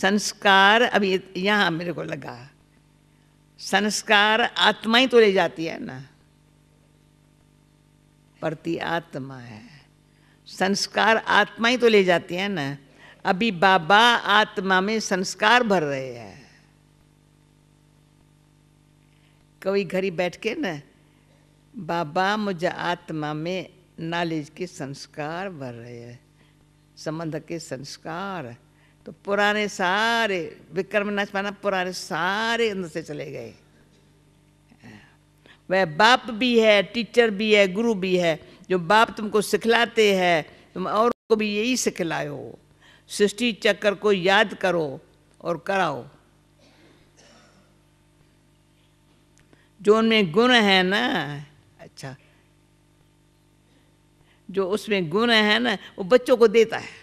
संस्कार अभी यहाँ मेरे को लगा संस्कार आत्मा ही तो ले जाती है ना प्रति आत्मा है संस्कार आत्मा ही तो ले जाती है ना अभी बाबा आत्मा में संस्कार भर रहे हैं कोई घड़ी बैठ के ना बाबा मुझे आत्मा में नॉलेज के संस्कार भर रहे हैं संबंध के संस्कार तो पुराने सारे विक्रम माना पुराने सारे अंदर से चले गए वह बाप भी है टीचर भी है गुरु भी है जो बाप तुमको सिखलाते हैं तुम और को भी यही सिखलायो सृष्टि चक्कर को याद करो और कराओ जो उनमें गुण है ना अच्छा जो उसमें गुण है ना वो बच्चों को देता है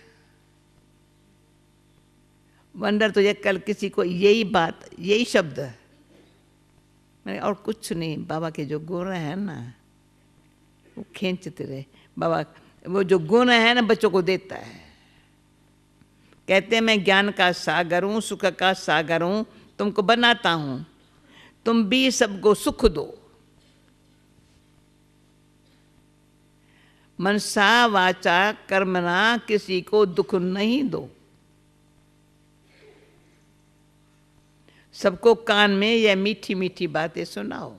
वंडर तुझे कल किसी को यही बात यही शब्द मैंने और कुछ नहीं बाबा के जो गुण है ना वो खींचते रहे बाबा वो जो गुण है ना बच्चों को देता है कहते हैं मैं ज्ञान का सागर हूँ सुख का सागर हूँ तुमको बनाता हूँ तुम भी सबको सुख दो मनसा वाचा कर्मना किसी को दुख नहीं दो सबको कान में यह मीठी मीठी बातें सुनाओ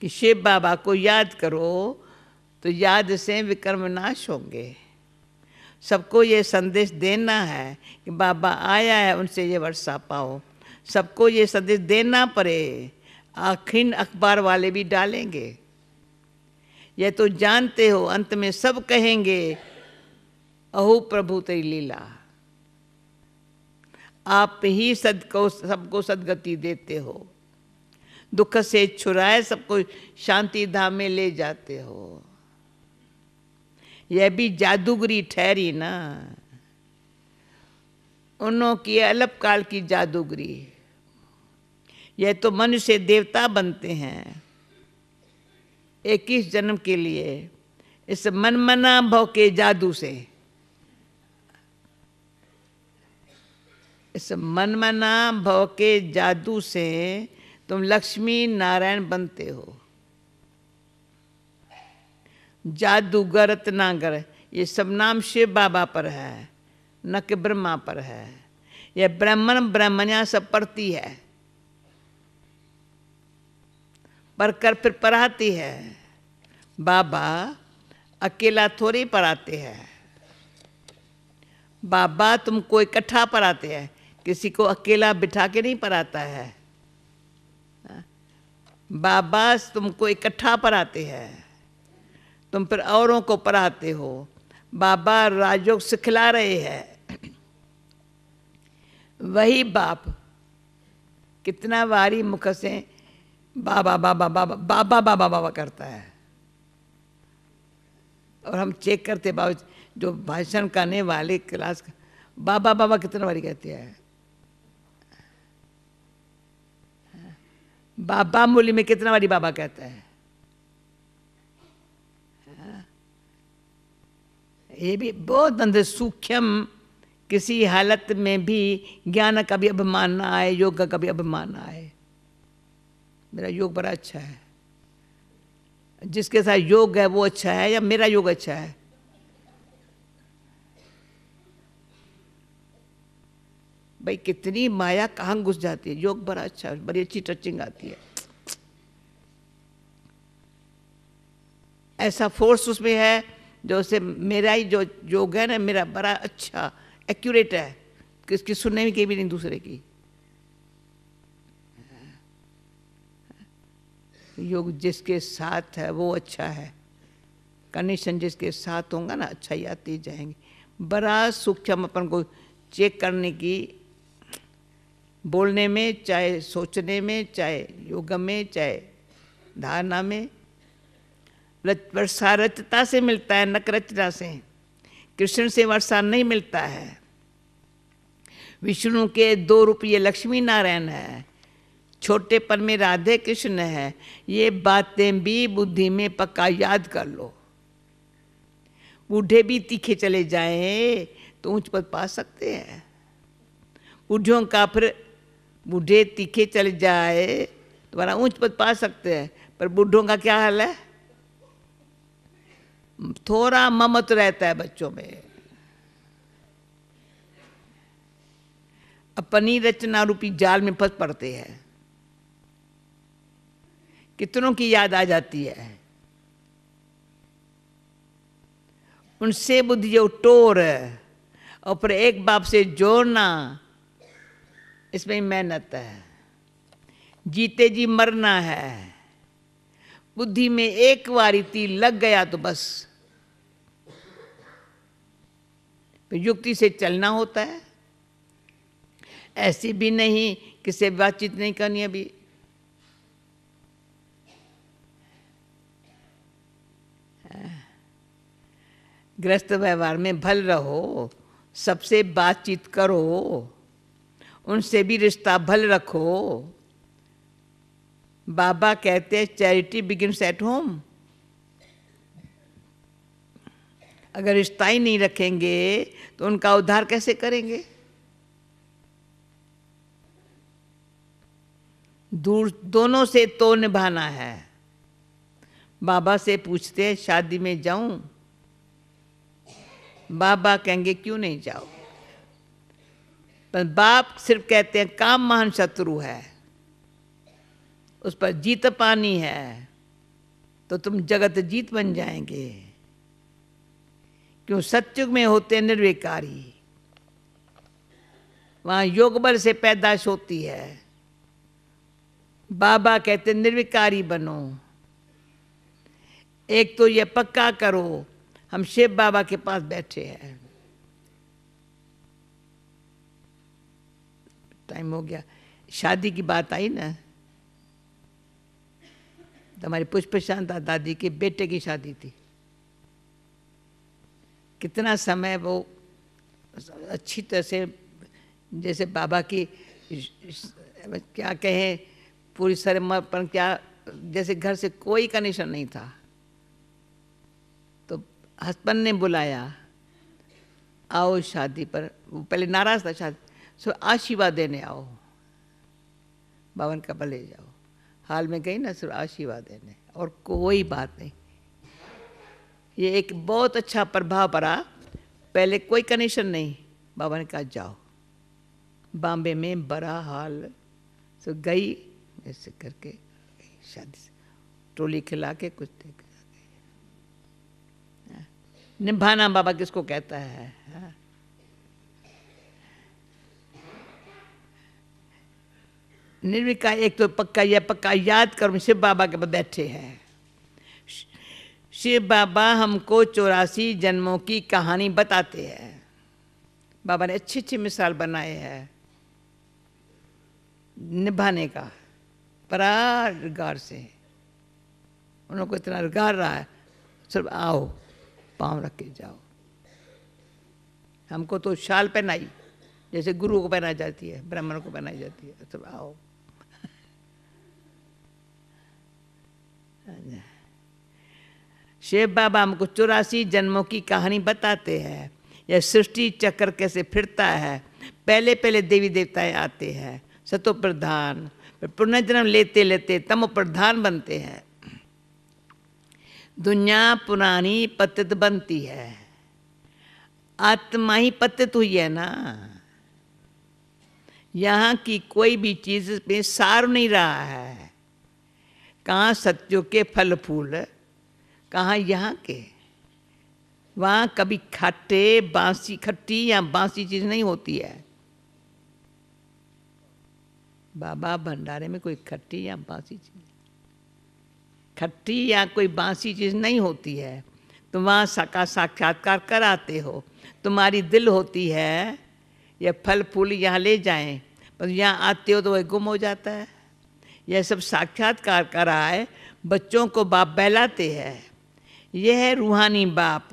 कि शिव बाबा को याद करो तो याद से विक्रम नाश होंगे सबको ये संदेश देना है कि बाबा आया है उनसे ये वर्षा पाओ सबको ये संदेश देना पड़े आखिर अखबार वाले भी डालेंगे यह तो जानते हो अंत में सब कहेंगे अहो प्रभु तेरी लीला आप ही सदको सबको सदगति देते हो दुख से छुराए सबको शांति धाम में ले जाते हो यह भी जादूगरी ठहरी ना उन्हों की अलप काल की जादूगरी यह तो मनुष्य देवता बनते हैं इक्कीस जन्म के लिए इस मनमना भव के जादू से इस मनमना भव के जादू से तुम लक्ष्मी नारायण बनते हो जादूगर रत्नागर ये सब नाम शिव बाबा पर है न कि ब्रह्मा पर है यह ब्राह्मण ब्राह्मणिया सब पढ़ती है पढ़कर फिर पढ़ाती है बाबा अकेला थोड़ी पढ़ाते हैं बाबा तुमको इकट्ठा पढ़ाते हैं किसी को अकेला बिठा के नहीं पढ़ाता है बाबा तुमको इकट्ठा पढ़ाते हैं तुम फिर औरों को पढ़ाते हो बाबा राजयोग सिखला रहे हैं वही बाप कितना बारी मुख से बाबा बाबा बाबा बाबा बाबा बाबा करता है और हम चेक करते बाबा जो भाषण करने वाले क्लास का बाबा बाबा कितना बारी कहते हैं बाबा मूल्य में कितना बारी बाबा कहता है ये भी बहुत अंदर सूक्ष्म किसी हालत में भी ज्ञान का भी अभिमान ना आए योग का भी अभिमान ना आए मेरा योग बड़ा अच्छा है जिसके साथ योग है वो अच्छा है या मेरा योग अच्छा है भाई कितनी माया कहाँ घुस जाती है योग बड़ा अच्छा बड़ी अच्छी टचिंग आती है ऐसा फोर्स उसमें है जो उसे मेरा ही जो योग है ना मेरा बड़ा अच्छा एक्यूरेट है किसकी सुनने कहीं भी नहीं दूसरे की योग जिसके साथ है वो अच्छा है कंडीशन जिसके साथ होगा ना अच्छा ही आती जाएंगे बड़ा सूक्ष्म अपन को चेक करने की बोलने में चाहे सोचने में चाहे योग में चाहे धारणा में वर्षा रचता से मिलता है नकरचना से कृष्ण से वर्षा नहीं मिलता है विष्णु के दो रूप ये लक्ष्मी नारायण है छोटे पर में राधे कृष्ण है ये बातें भी बुद्धि में पक्का याद कर लो बूढ़े भी तीखे चले जाएं तो ऊंच पद पा सकते हैं बूढ़ों का फिर बूढ़े तीखे चले जाए तुम्हारा ऊंच पद पा सकते हैं पर बूढ़ों का क्या हाल है थोड़ा ममत रहता है बच्चों में अपनी रचना रूपी जाल में फंस पड़ते हैं कितनों की याद आ जाती है उनसे बुद्धि जो टोर और फिर एक बाप से जोड़ना इसमें मेहनत है जीते जी मरना है बुद्धि में एक बारी तीर लग गया तो बस युक्ति से चलना होता है ऐसी भी नहीं किसे बातचीत नहीं करनी अभी ग्रस्त व्यवहार में भल रहो सबसे बातचीत करो उनसे भी रिश्ता भल रखो बाबा कहते हैं चैरिटी बिगिन एट होम अगर रिश्ता ही नहीं रखेंगे तो उनका उद्धार कैसे करेंगे दूर दोनों से तो निभाना है बाबा से पूछते हैं शादी में जाऊं बाबा कहेंगे क्यों नहीं जाओ पर बाप सिर्फ कहते हैं काम महान शत्रु है उस पर जीत पानी है तो तुम जगत जीत बन जाएंगे क्यों सत्युग में होते निर्विकारी वहाँ योग बल से पैदाश होती है बाबा कहते निर्विकारी बनो एक तो यह पक्का करो हम शिव बाबा के पास बैठे हैं टाइम हो गया शादी की बात आई ना तो हमारी शांता दादी के बेटे की शादी थी कितना समय वो अच्छी तरह से जैसे बाबा की क्या कहें पूरी शर्मा पर क्या जैसे घर से कोई कनेक्शन नहीं था तो हस्बैंड ने बुलाया आओ शादी पर वो पहले नाराज था शादी सो आशीर्वाद देने आओ बावन का भले जाओ हाल में गई ना सिर्फ आशीर्वाद देने और कोई बात नहीं ये एक बहुत अच्छा प्रभाव पड़ा पहले कोई कनेक्शन नहीं बाबा ने कहा जाओ बॉम्बे में बड़ा हाल तो गई ऐसे करके शादी से टोली खिला के कुछ देख हाँ। निभाना बाबा किसको कहता है हा? निर्विकार एक तो पक्का या पक्का याद करो शिव बाबा के बैठे हैं शिव बाबा हमको चौरासी जन्मों की कहानी बताते हैं बाबा ने अच्छी अच्छी मिसाल बनाए हैं निभाने का रिगार से उनको इतना रिगार रहा है सिर्फ आओ पाँव रख के जाओ हमको तो शाल पहनाई जैसे गुरु को पहनाई जाती है ब्राह्मण को पहनाई जाती है सिर्फ तो आओ शिव बाबा हमको चौरासी जन्मों की कहानी बताते हैं यह सृष्टि चक्र कैसे फिरता है पहले पहले देवी देवताएं आते हैं सतो प्रधान पुनर्जन्म लेते लेते तम प्रधान बनते हैं दुनिया पुरानी पतित बनती है आत्मा ही पतित हुई है ना यहाँ की कोई भी चीज़ में सार नहीं रहा है कहाँ सत्यों के फल फूल कहाँ यहाँ के वहाँ कभी खट्टे बासी खट्टी या बासी चीज़ नहीं होती है बाबा भंडारे में कोई खट्टी या बासी चीज़ खट्टी या कोई बासी चीज़ नहीं होती है तुम तो वहाँ साका साक्षात्कार कराते हो तुम्हारी दिल होती है या फल फूल यहाँ ले जाएं पर यहाँ आते हो तो वह गुम हो जाता है यह सब साक्षात्कार कर रहा है बच्चों को बाप बहलाते हैं यह है रूहानी बाप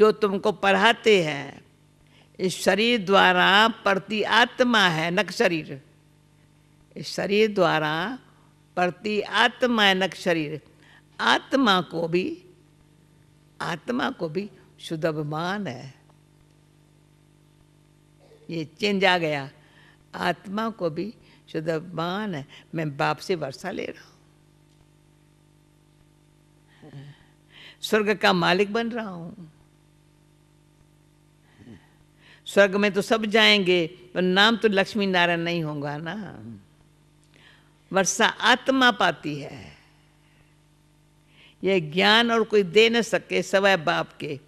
जो तुमको पढ़ाते हैं इस शरीर द्वारा प्रति आत्मा है नक शरीर इस शरीर द्वारा प्रति आत्मा है नक शरीर आत्मा को भी आत्मा को भी शुद्ध अभिमान है ये चेंज आ गया आत्मा को भी शुद्धान है मैं बाप से वर्षा ले रहा हूँ स्वर्ग का मालिक बन रहा हूँ स्वर्ग में तो सब जाएंगे पर नाम तो लक्ष्मी नारायण नहीं होगा ना वर्षा आत्मा पाती है यह ज्ञान और कोई दे न सके सवाय बाप के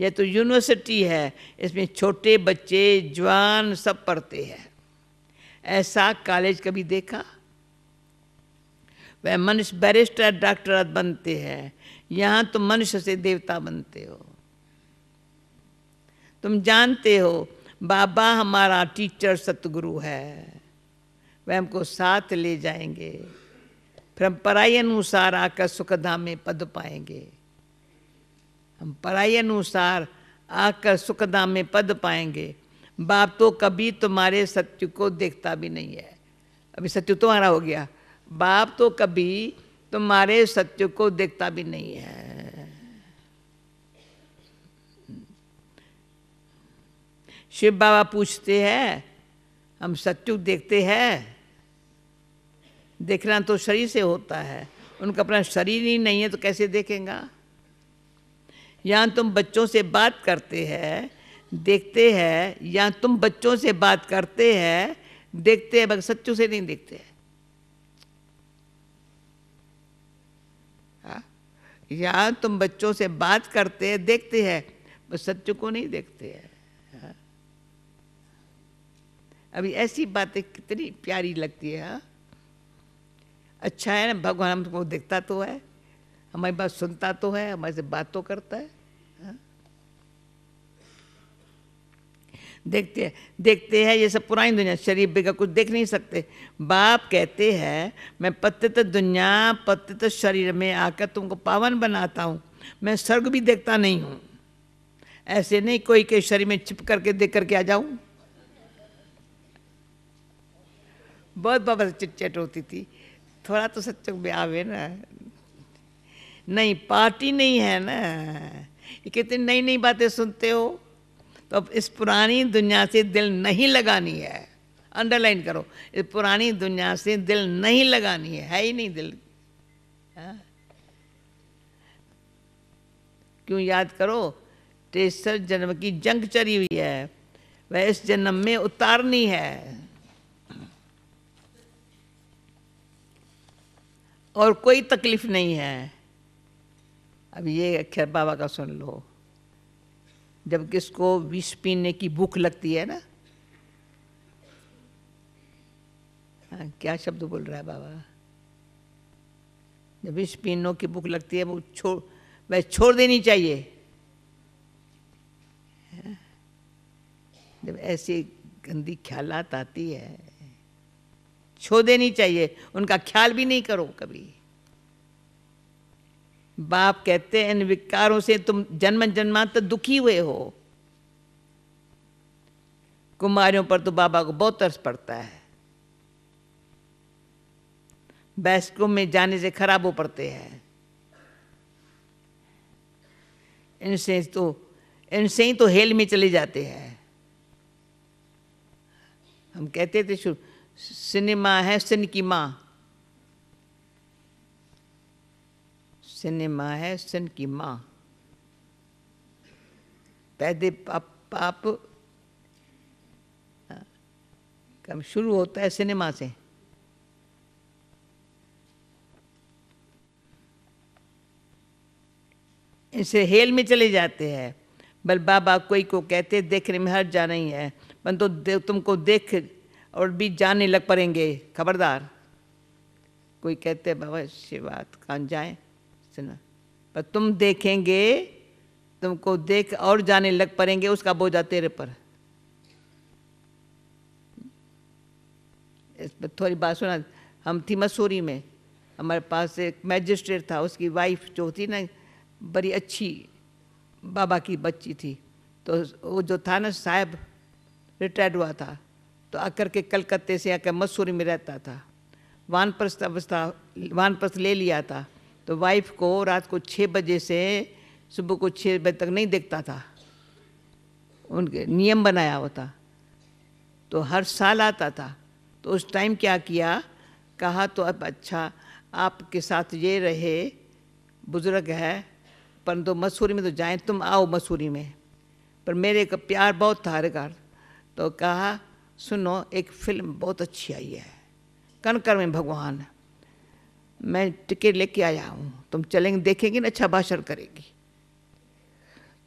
यह तो यूनिवर्सिटी है इसमें छोटे बच्चे जवान सब पढ़ते हैं ऐसा कॉलेज कभी देखा वह मनुष्य बैरिस्टर डॉक्टर बनते हैं यहाँ तुम तो मनुष्य से देवता बनते हो तुम जानते हो बाबा हमारा टीचर सतगुरु है वह हमको साथ ले जाएंगे फिर हम पराई अनुसार आकर सुखधाम में पद पाएंगे हम पराई अनुसार आकर सुखधाम में पद पाएंगे बाप तो कभी तुम्हारे सत्य को देखता भी नहीं है अभी सत्य तुम्हारा हो गया बाप तो कभी तुम्हारे सत्य को देखता भी नहीं है शिव बाबा पूछते हैं हम सत्यु देखते हैं देखना तो शरीर से होता है उनका अपना शरीर ही नहीं है तो कैसे देखेंगा यहाँ तुम बच्चों से बात करते हैं देखते हैं या तुम बच्चों से बात करते हैं देखते हैं मगर सच्चों से नहीं देखते हैं हाँ? या तुम बच्चों से बात करते हैं देखते हैं बस सच्चों को नहीं देखते हैं हाँ? अभी ऐसी बातें कितनी प्यारी लगती है हा? अच्छा है ना भगवान हमको देखता तो है हमारी बात सुनता तो है हमारे से बात तो करता है देखते हैं देखते हैं ये सब पुरानी दुनिया शरीफ बेगा कुछ देख नहीं सकते बाप कहते हैं मैं पतित दुनिया पतित शरीर में आकर तुमको पावन बनाता हूँ मैं स्वर्ग भी देखता नहीं हूँ ऐसे नहीं कोई के शरीर में छिप करके देख करके आ जाऊँ बहुत बाबा चिटचट होती थी थोड़ा तो सच में आवे ना नहीं पार्टी नहीं है ना ये कितनी नई नई बातें सुनते हो तो अब इस पुरानी दुनिया से दिल नहीं लगानी है अंडरलाइन करो इस पुरानी दुनिया से दिल नहीं लगानी है है ही नहीं दिल हा? क्यों याद करो तेसर जन्म की जंग चरी हुई है वह इस जन्म में उतारनी है और कोई तकलीफ नहीं है अब ये अक्षर बाबा का सुन लो जब किसको विष पीने की भूख लगती है ना आ, हाँ, क्या शब्द बोल रहा है बाबा जब विष पीनों की भूख लगती है वो छोड़ वह छोड़ देनी चाहिए हाँ। जब ऐसी गंदी ख्यालात आती है छोड़ देनी चाहिए उनका ख्याल भी नहीं करो कभी बाप कहते हैं इन विकारों से तुम जन्म जन्मांतर दुखी हुए हो कुमारियों पर तो बाबा को बहुत तरस पड़ता है वयस्कों में जाने से खराब हो पड़ते हैं इनसे तो इनसे ही तो हेल में चले जाते हैं हम कहते थे सिनेमा है सिन की माँ सिनेमा है सिन की माँ पैदे पाप पाप हाँ, कम शुरू होता है सिनेमा से इसे हेल में चले जाते हैं बल बाबा कोई को कहते देखने में हर जा नहीं है परंतु तो तुमको देख और भी जाने लग पड़ेंगे खबरदार कोई कहते बाबा शिवात कान जाएं समझना पर तुम देखेंगे तुमको देख और जाने लग पड़ेंगे उसका बोझा तेरे पर इस पर थोड़ी बात सुना हम थी मसूरी में हमारे पास एक मैजिस्ट्रेट था उसकी वाइफ जो थी ना बड़ी अच्छी बाबा की बच्ची थी तो वो जो था ना साहब रिटायर्ड हुआ था तो आकर के कलकत्ते से आकर मसूरी में रहता था वानप्रस्थ अवस्था वानप्रस्थ ले लिया था तो वाइफ को रात को छः बजे से सुबह को छः बजे तक नहीं देखता था उनके नियम बनाया होता तो हर साल आता था तो उस टाइम क्या किया कहा तो अब अच्छा आपके साथ ये रहे बुज़ुर्ग है परंतु तो मसूरी में तो जाएं तुम आओ मसूरी में पर मेरे का प्यार बहुत था हरकार तो कहा सुनो एक फिल्म बहुत अच्छी आई है कनकर में भगवान मैं टिकट लेके आया हूँ तुम चलेंगे देखेंगे ना अच्छा भाषण करेगी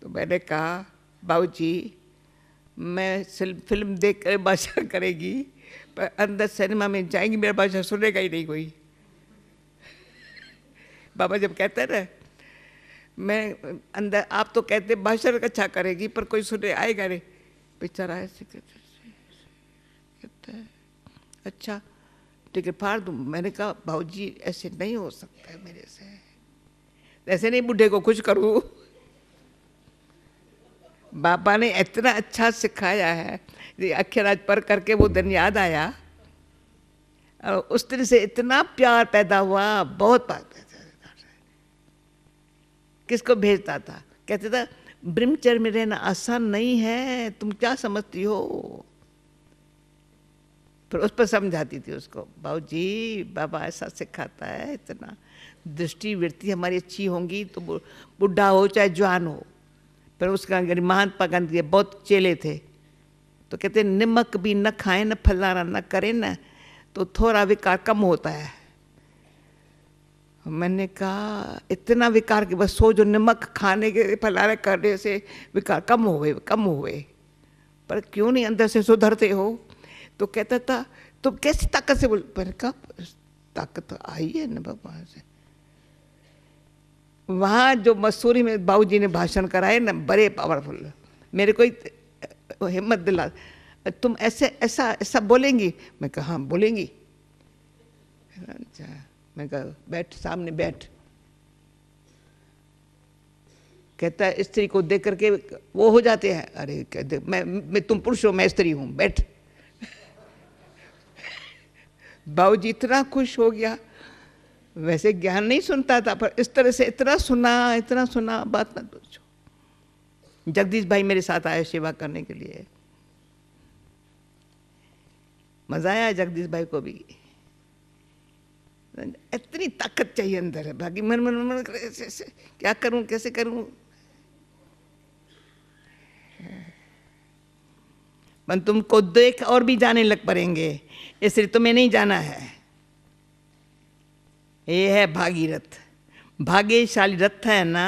तो मैंने कहा बाबू जी मैं फिल्म देख कर भाषण करेगी पर अंदर सिनेमा में जाएंगी मेरा भाषण सुनेगा ही नहीं कोई बाबा जब कहते ना मैं अंदर आप तो कहते भाषण अच्छा करेगी पर कोई सुने आएगा नहीं बेचारा ऐसे कहता अच्छा टिकट मैंने कहा भाऊ जी ऐसे नहीं हो सकता है मेरे से ऐसे नहीं बुढ़े को कुछ करूं बाबा ने इतना अच्छा सिखाया है अक्षराज पर करके वो दिन याद आया और उस दिन से इतना प्यार पैदा हुआ बहुत प्यार किसको भेजता था कहते था ब्रह्मचर्य में रहना आसान नहीं है तुम क्या समझती हो फिर उस पर समझाती थी उसको बाबू जी बाबा ऐसा सिखाता है इतना दृष्टि वृत्ति हमारी अच्छी होंगी तो बुढ़ा हो चाहे जवान हो फिर उसका महात्मा गांधी के बहुत चेले थे तो कहते नमक भी न खाएं न फलाना न करें न तो थोड़ा विकार कम होता है मैंने कहा इतना विकार कि बस सो जो नमक खाने के फलाने करने से विकार कम हुए कम हुए पर क्यों नहीं अंदर से सुधरते हो तो कहता था तुम तो कैसी ताकत से बोल पर कहा ताकत तो आई है ना भगवान से वहाँ जो मसूरी में बाबू जी ने भाषण कराए ना बड़े पावरफुल मेरे को हिम्मत दिला तुम ऐसे ऐसा ऐसा बोलेंगी मैं कहा हाँ बोलेंगी अच्छा मैं कहा बैठ सामने बैठ कहता है स्त्री को देख करके वो हो जाते हैं अरे मैं मैं तुम पुरुष हो मैं स्त्री हूँ बैठ जी इतना खुश हो गया वैसे ज्ञान नहीं सुनता था पर इस तरह से इतना सुना इतना सुना बात मत पूछो जगदीश भाई मेरे साथ आए सेवा करने के लिए मजा आया जगदीश भाई को भी इतनी ताकत चाहिए अंदर है बाकी मन मन मन ऐसे क्या करूं कैसे करूं मन तुमको देख और भी जाने लग पड़ेंगे इस ऋतु में नहीं जाना है ये है भागीरथ भाग्यशाली रथ है ना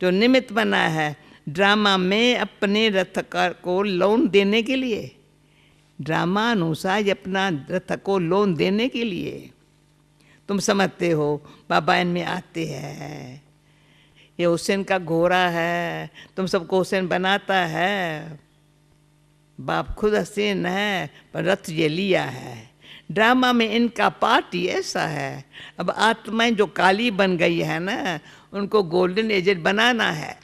जो निमित्त बना है ड्रामा में अपने रथ को लोन देने के लिए ड्रामा अनुसार अपना रथ को लोन देने के लिए तुम समझते हो बाबा इनमें आते हैं ये हुसैन का घोरा है तुम सबको हुसैन बनाता है बाप खुद हसीन है पर रथ ये लिया है ड्रामा में इनका पार्ट ही ऐसा है अब आत्माएं जो काली बन गई है ना उनको गोल्डन एजेंट बनाना है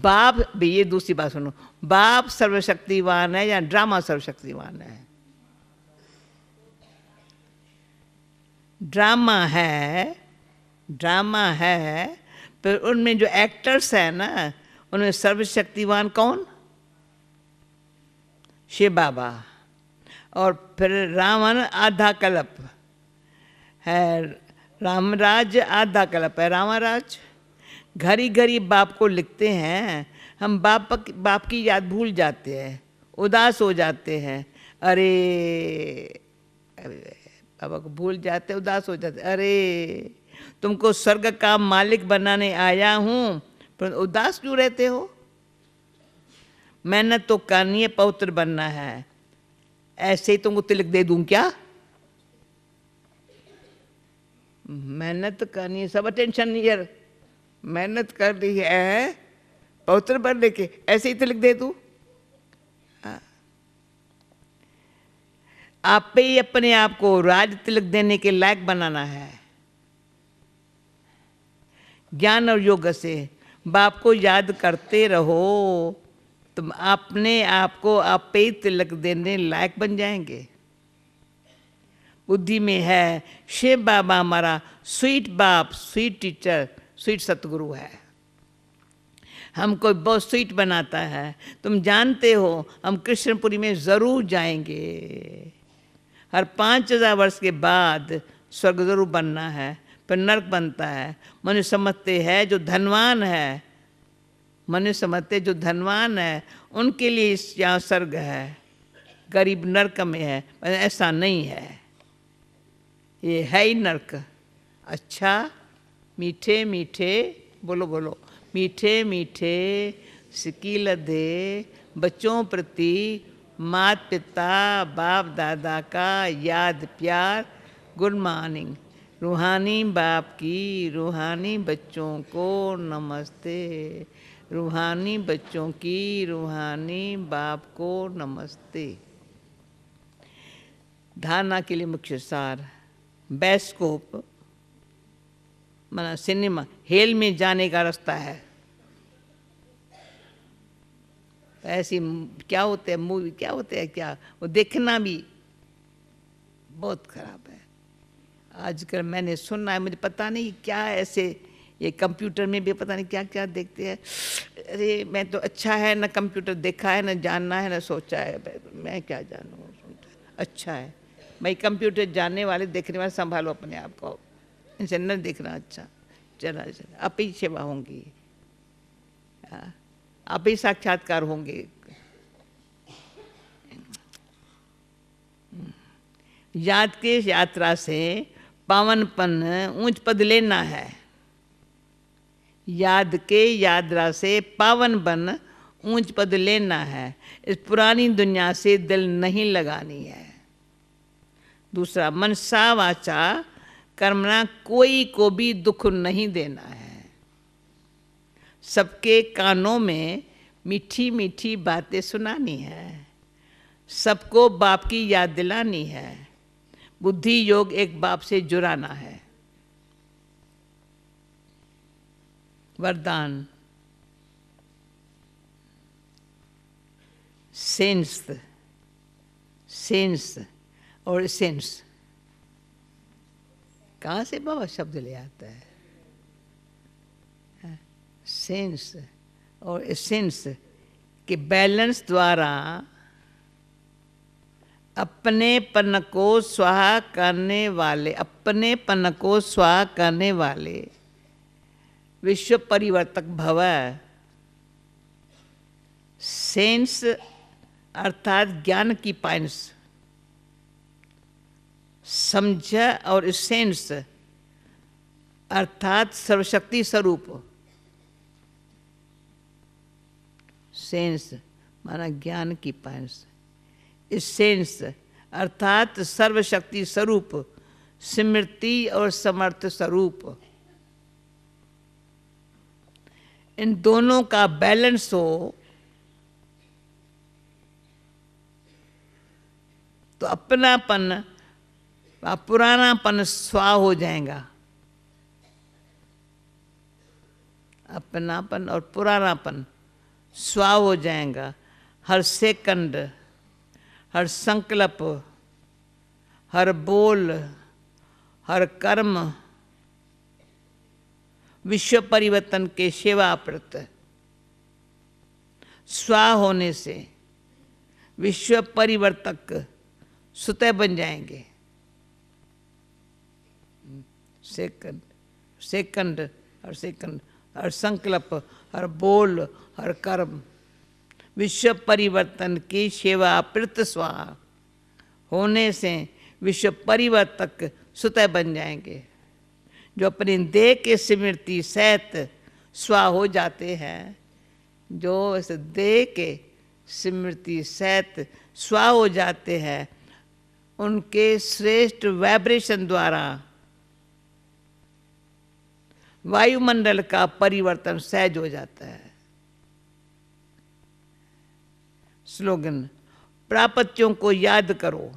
बाप भी ये दूसरी बात सुनो बाप सर्वशक्तिवान है या ड्रामा सर्वशक्तिवान है ड्रामा है ड्रामा है पर उनमें जो एक्टर्स है ना उनमें सर्वशक्तिवान कौन शिव बाबा और फिर रावण आधा कलप है रामराज आधा कलप है रामाराज घड़ी घड़ी बाप को लिखते हैं हम बाप बाप की याद भूल जाते हैं उदास हो जाते हैं अरे बाबा को भूल जाते उदास हो जाते अरे तुमको स्वर्ग का मालिक बनाने आया हूँ पर उदास क्यों रहते हो मेहनत तो करनी है पवित्र बनना है ऐसे ही तुमको तिलक दे दूं क्या मेहनत करनी है सब अटेंशन यार मेहनत कर रही है पवित्र बन लेके ऐसे ही तिलक तो दे दू आप ही अपने आप को राज तिलक देने के लायक बनाना है ज्ञान और योग से बाप को याद करते रहो तुम अपने आप को अपे तिलक देने लायक बन जाएंगे बुद्धि में है शिव बाबा हमारा स्वीट बाप स्वीट टीचर स्वीट सतगुरु है हमको बहुत स्वीट बनाता है तुम जानते हो हम कृष्णपुरी में ज़रूर जाएंगे हर पाँच हज़ार वर्ष के बाद स्वर्ग ज़रूर बनना है पर नर्क बनता है मनुष्य समझते हैं जो धनवान है मनुष्य मते जो धनवान है उनके लिए इस यहाँ स्वर्ग है गरीब नरक में है ऐसा नहीं है ये है ही नरक अच्छा मीठे मीठे बोलो बोलो मीठे मीठे सिकी लदे बच्चों प्रति मात पिता बाप दादा का याद प्यार गुड मॉर्निंग रूहानी बाप की रूहानी बच्चों को नमस्ते रूहानी बच्चों की रूहानी बाप को नमस्ते धारणा के लिए मुख्य सार बैस्कोप मना सिनेमा हेल में जाने का रास्ता है ऐसी क्या होते है मूवी क्या होते है क्या वो देखना भी बहुत खराब है आजकल मैंने सुना है मुझे पता नहीं क्या ऐसे ये कंप्यूटर में भी पता नहीं क्या क्या देखते हैं अरे मैं तो अच्छा है ना कंप्यूटर देखा है ना जानना है ना सोचा है मैं क्या जानूँ अच्छा है भाई कंप्यूटर जानने वाले देखने वाले संभालो अपने आप को इनसे न देखना अच्छा चला चला आप ही सेवा होंगी हाँ। आप ही साक्षात्कार होंगे याद के यात्रा से पावनपन ऊंच पद लेना है याद के यादरा से पावन बन ऊंच पद लेना है इस पुरानी दुनिया से दिल नहीं लगानी है दूसरा मनसा वाचा कर्मना कोई को भी दुख नहीं देना है सबके कानों में मीठी मीठी बातें सुनानी है सबको बाप की याद दिलानी है बुद्धि योग एक बाप से जुड़ाना है वरदान सेंस सेंस और सेंस कहाँ से बाबा शब्द ले आता है सेंस हाँ, और सेंस के बैलेंस द्वारा अपने पन को स्वाहा करने वाले अपने पन को स्वाहा करने वाले विश्व परिवर्तक भव सेंस अर्थात ज्ञान की पाइंस समझ और सेंस अर्थात सर्वशक्ति स्वरूप सेंस माना ज्ञान की पाइंस इस सेंस अर्थात सर्वशक्ति स्वरूप स्मृति और समर्थ स्वरूप इन दोनों का बैलेंस हो तो अपनापन पुरानापन स्वा हो जाएगा अपनापन और पुरानापन स्वा हो जाएगा हर सेकंड हर संकल्प हर बोल हर कर्म विश्व परिवर्तन के सेवा प्रत स्वा होने से विश्व परिवर्तक सुतह बन जाएंगे सेकंड सेकंड और सेकंड और संकल्प और बोल और कर्म विश्व परिवर्तन की सेवा प्रत स्वा होने से विश्व परिवर्तक सुतह बन जाएंगे जो अपने देह के स्मृति सहित स्वा हो जाते हैं जो इस देह के स्मृति सहित स्वा हो जाते हैं उनके श्रेष्ठ वाइब्रेशन द्वारा वायुमंडल का परिवर्तन सहज हो जाता है स्लोगन प्रापत्यों को याद करो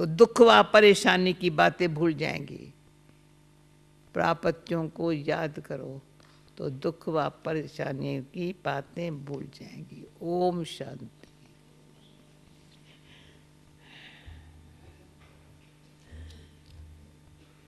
तो दुख व परेशानी की बातें भूल जाएंगी प्रापत्यों को याद करो तो दुख व परेशानी की बातें भूल जाएंगी ओम शांति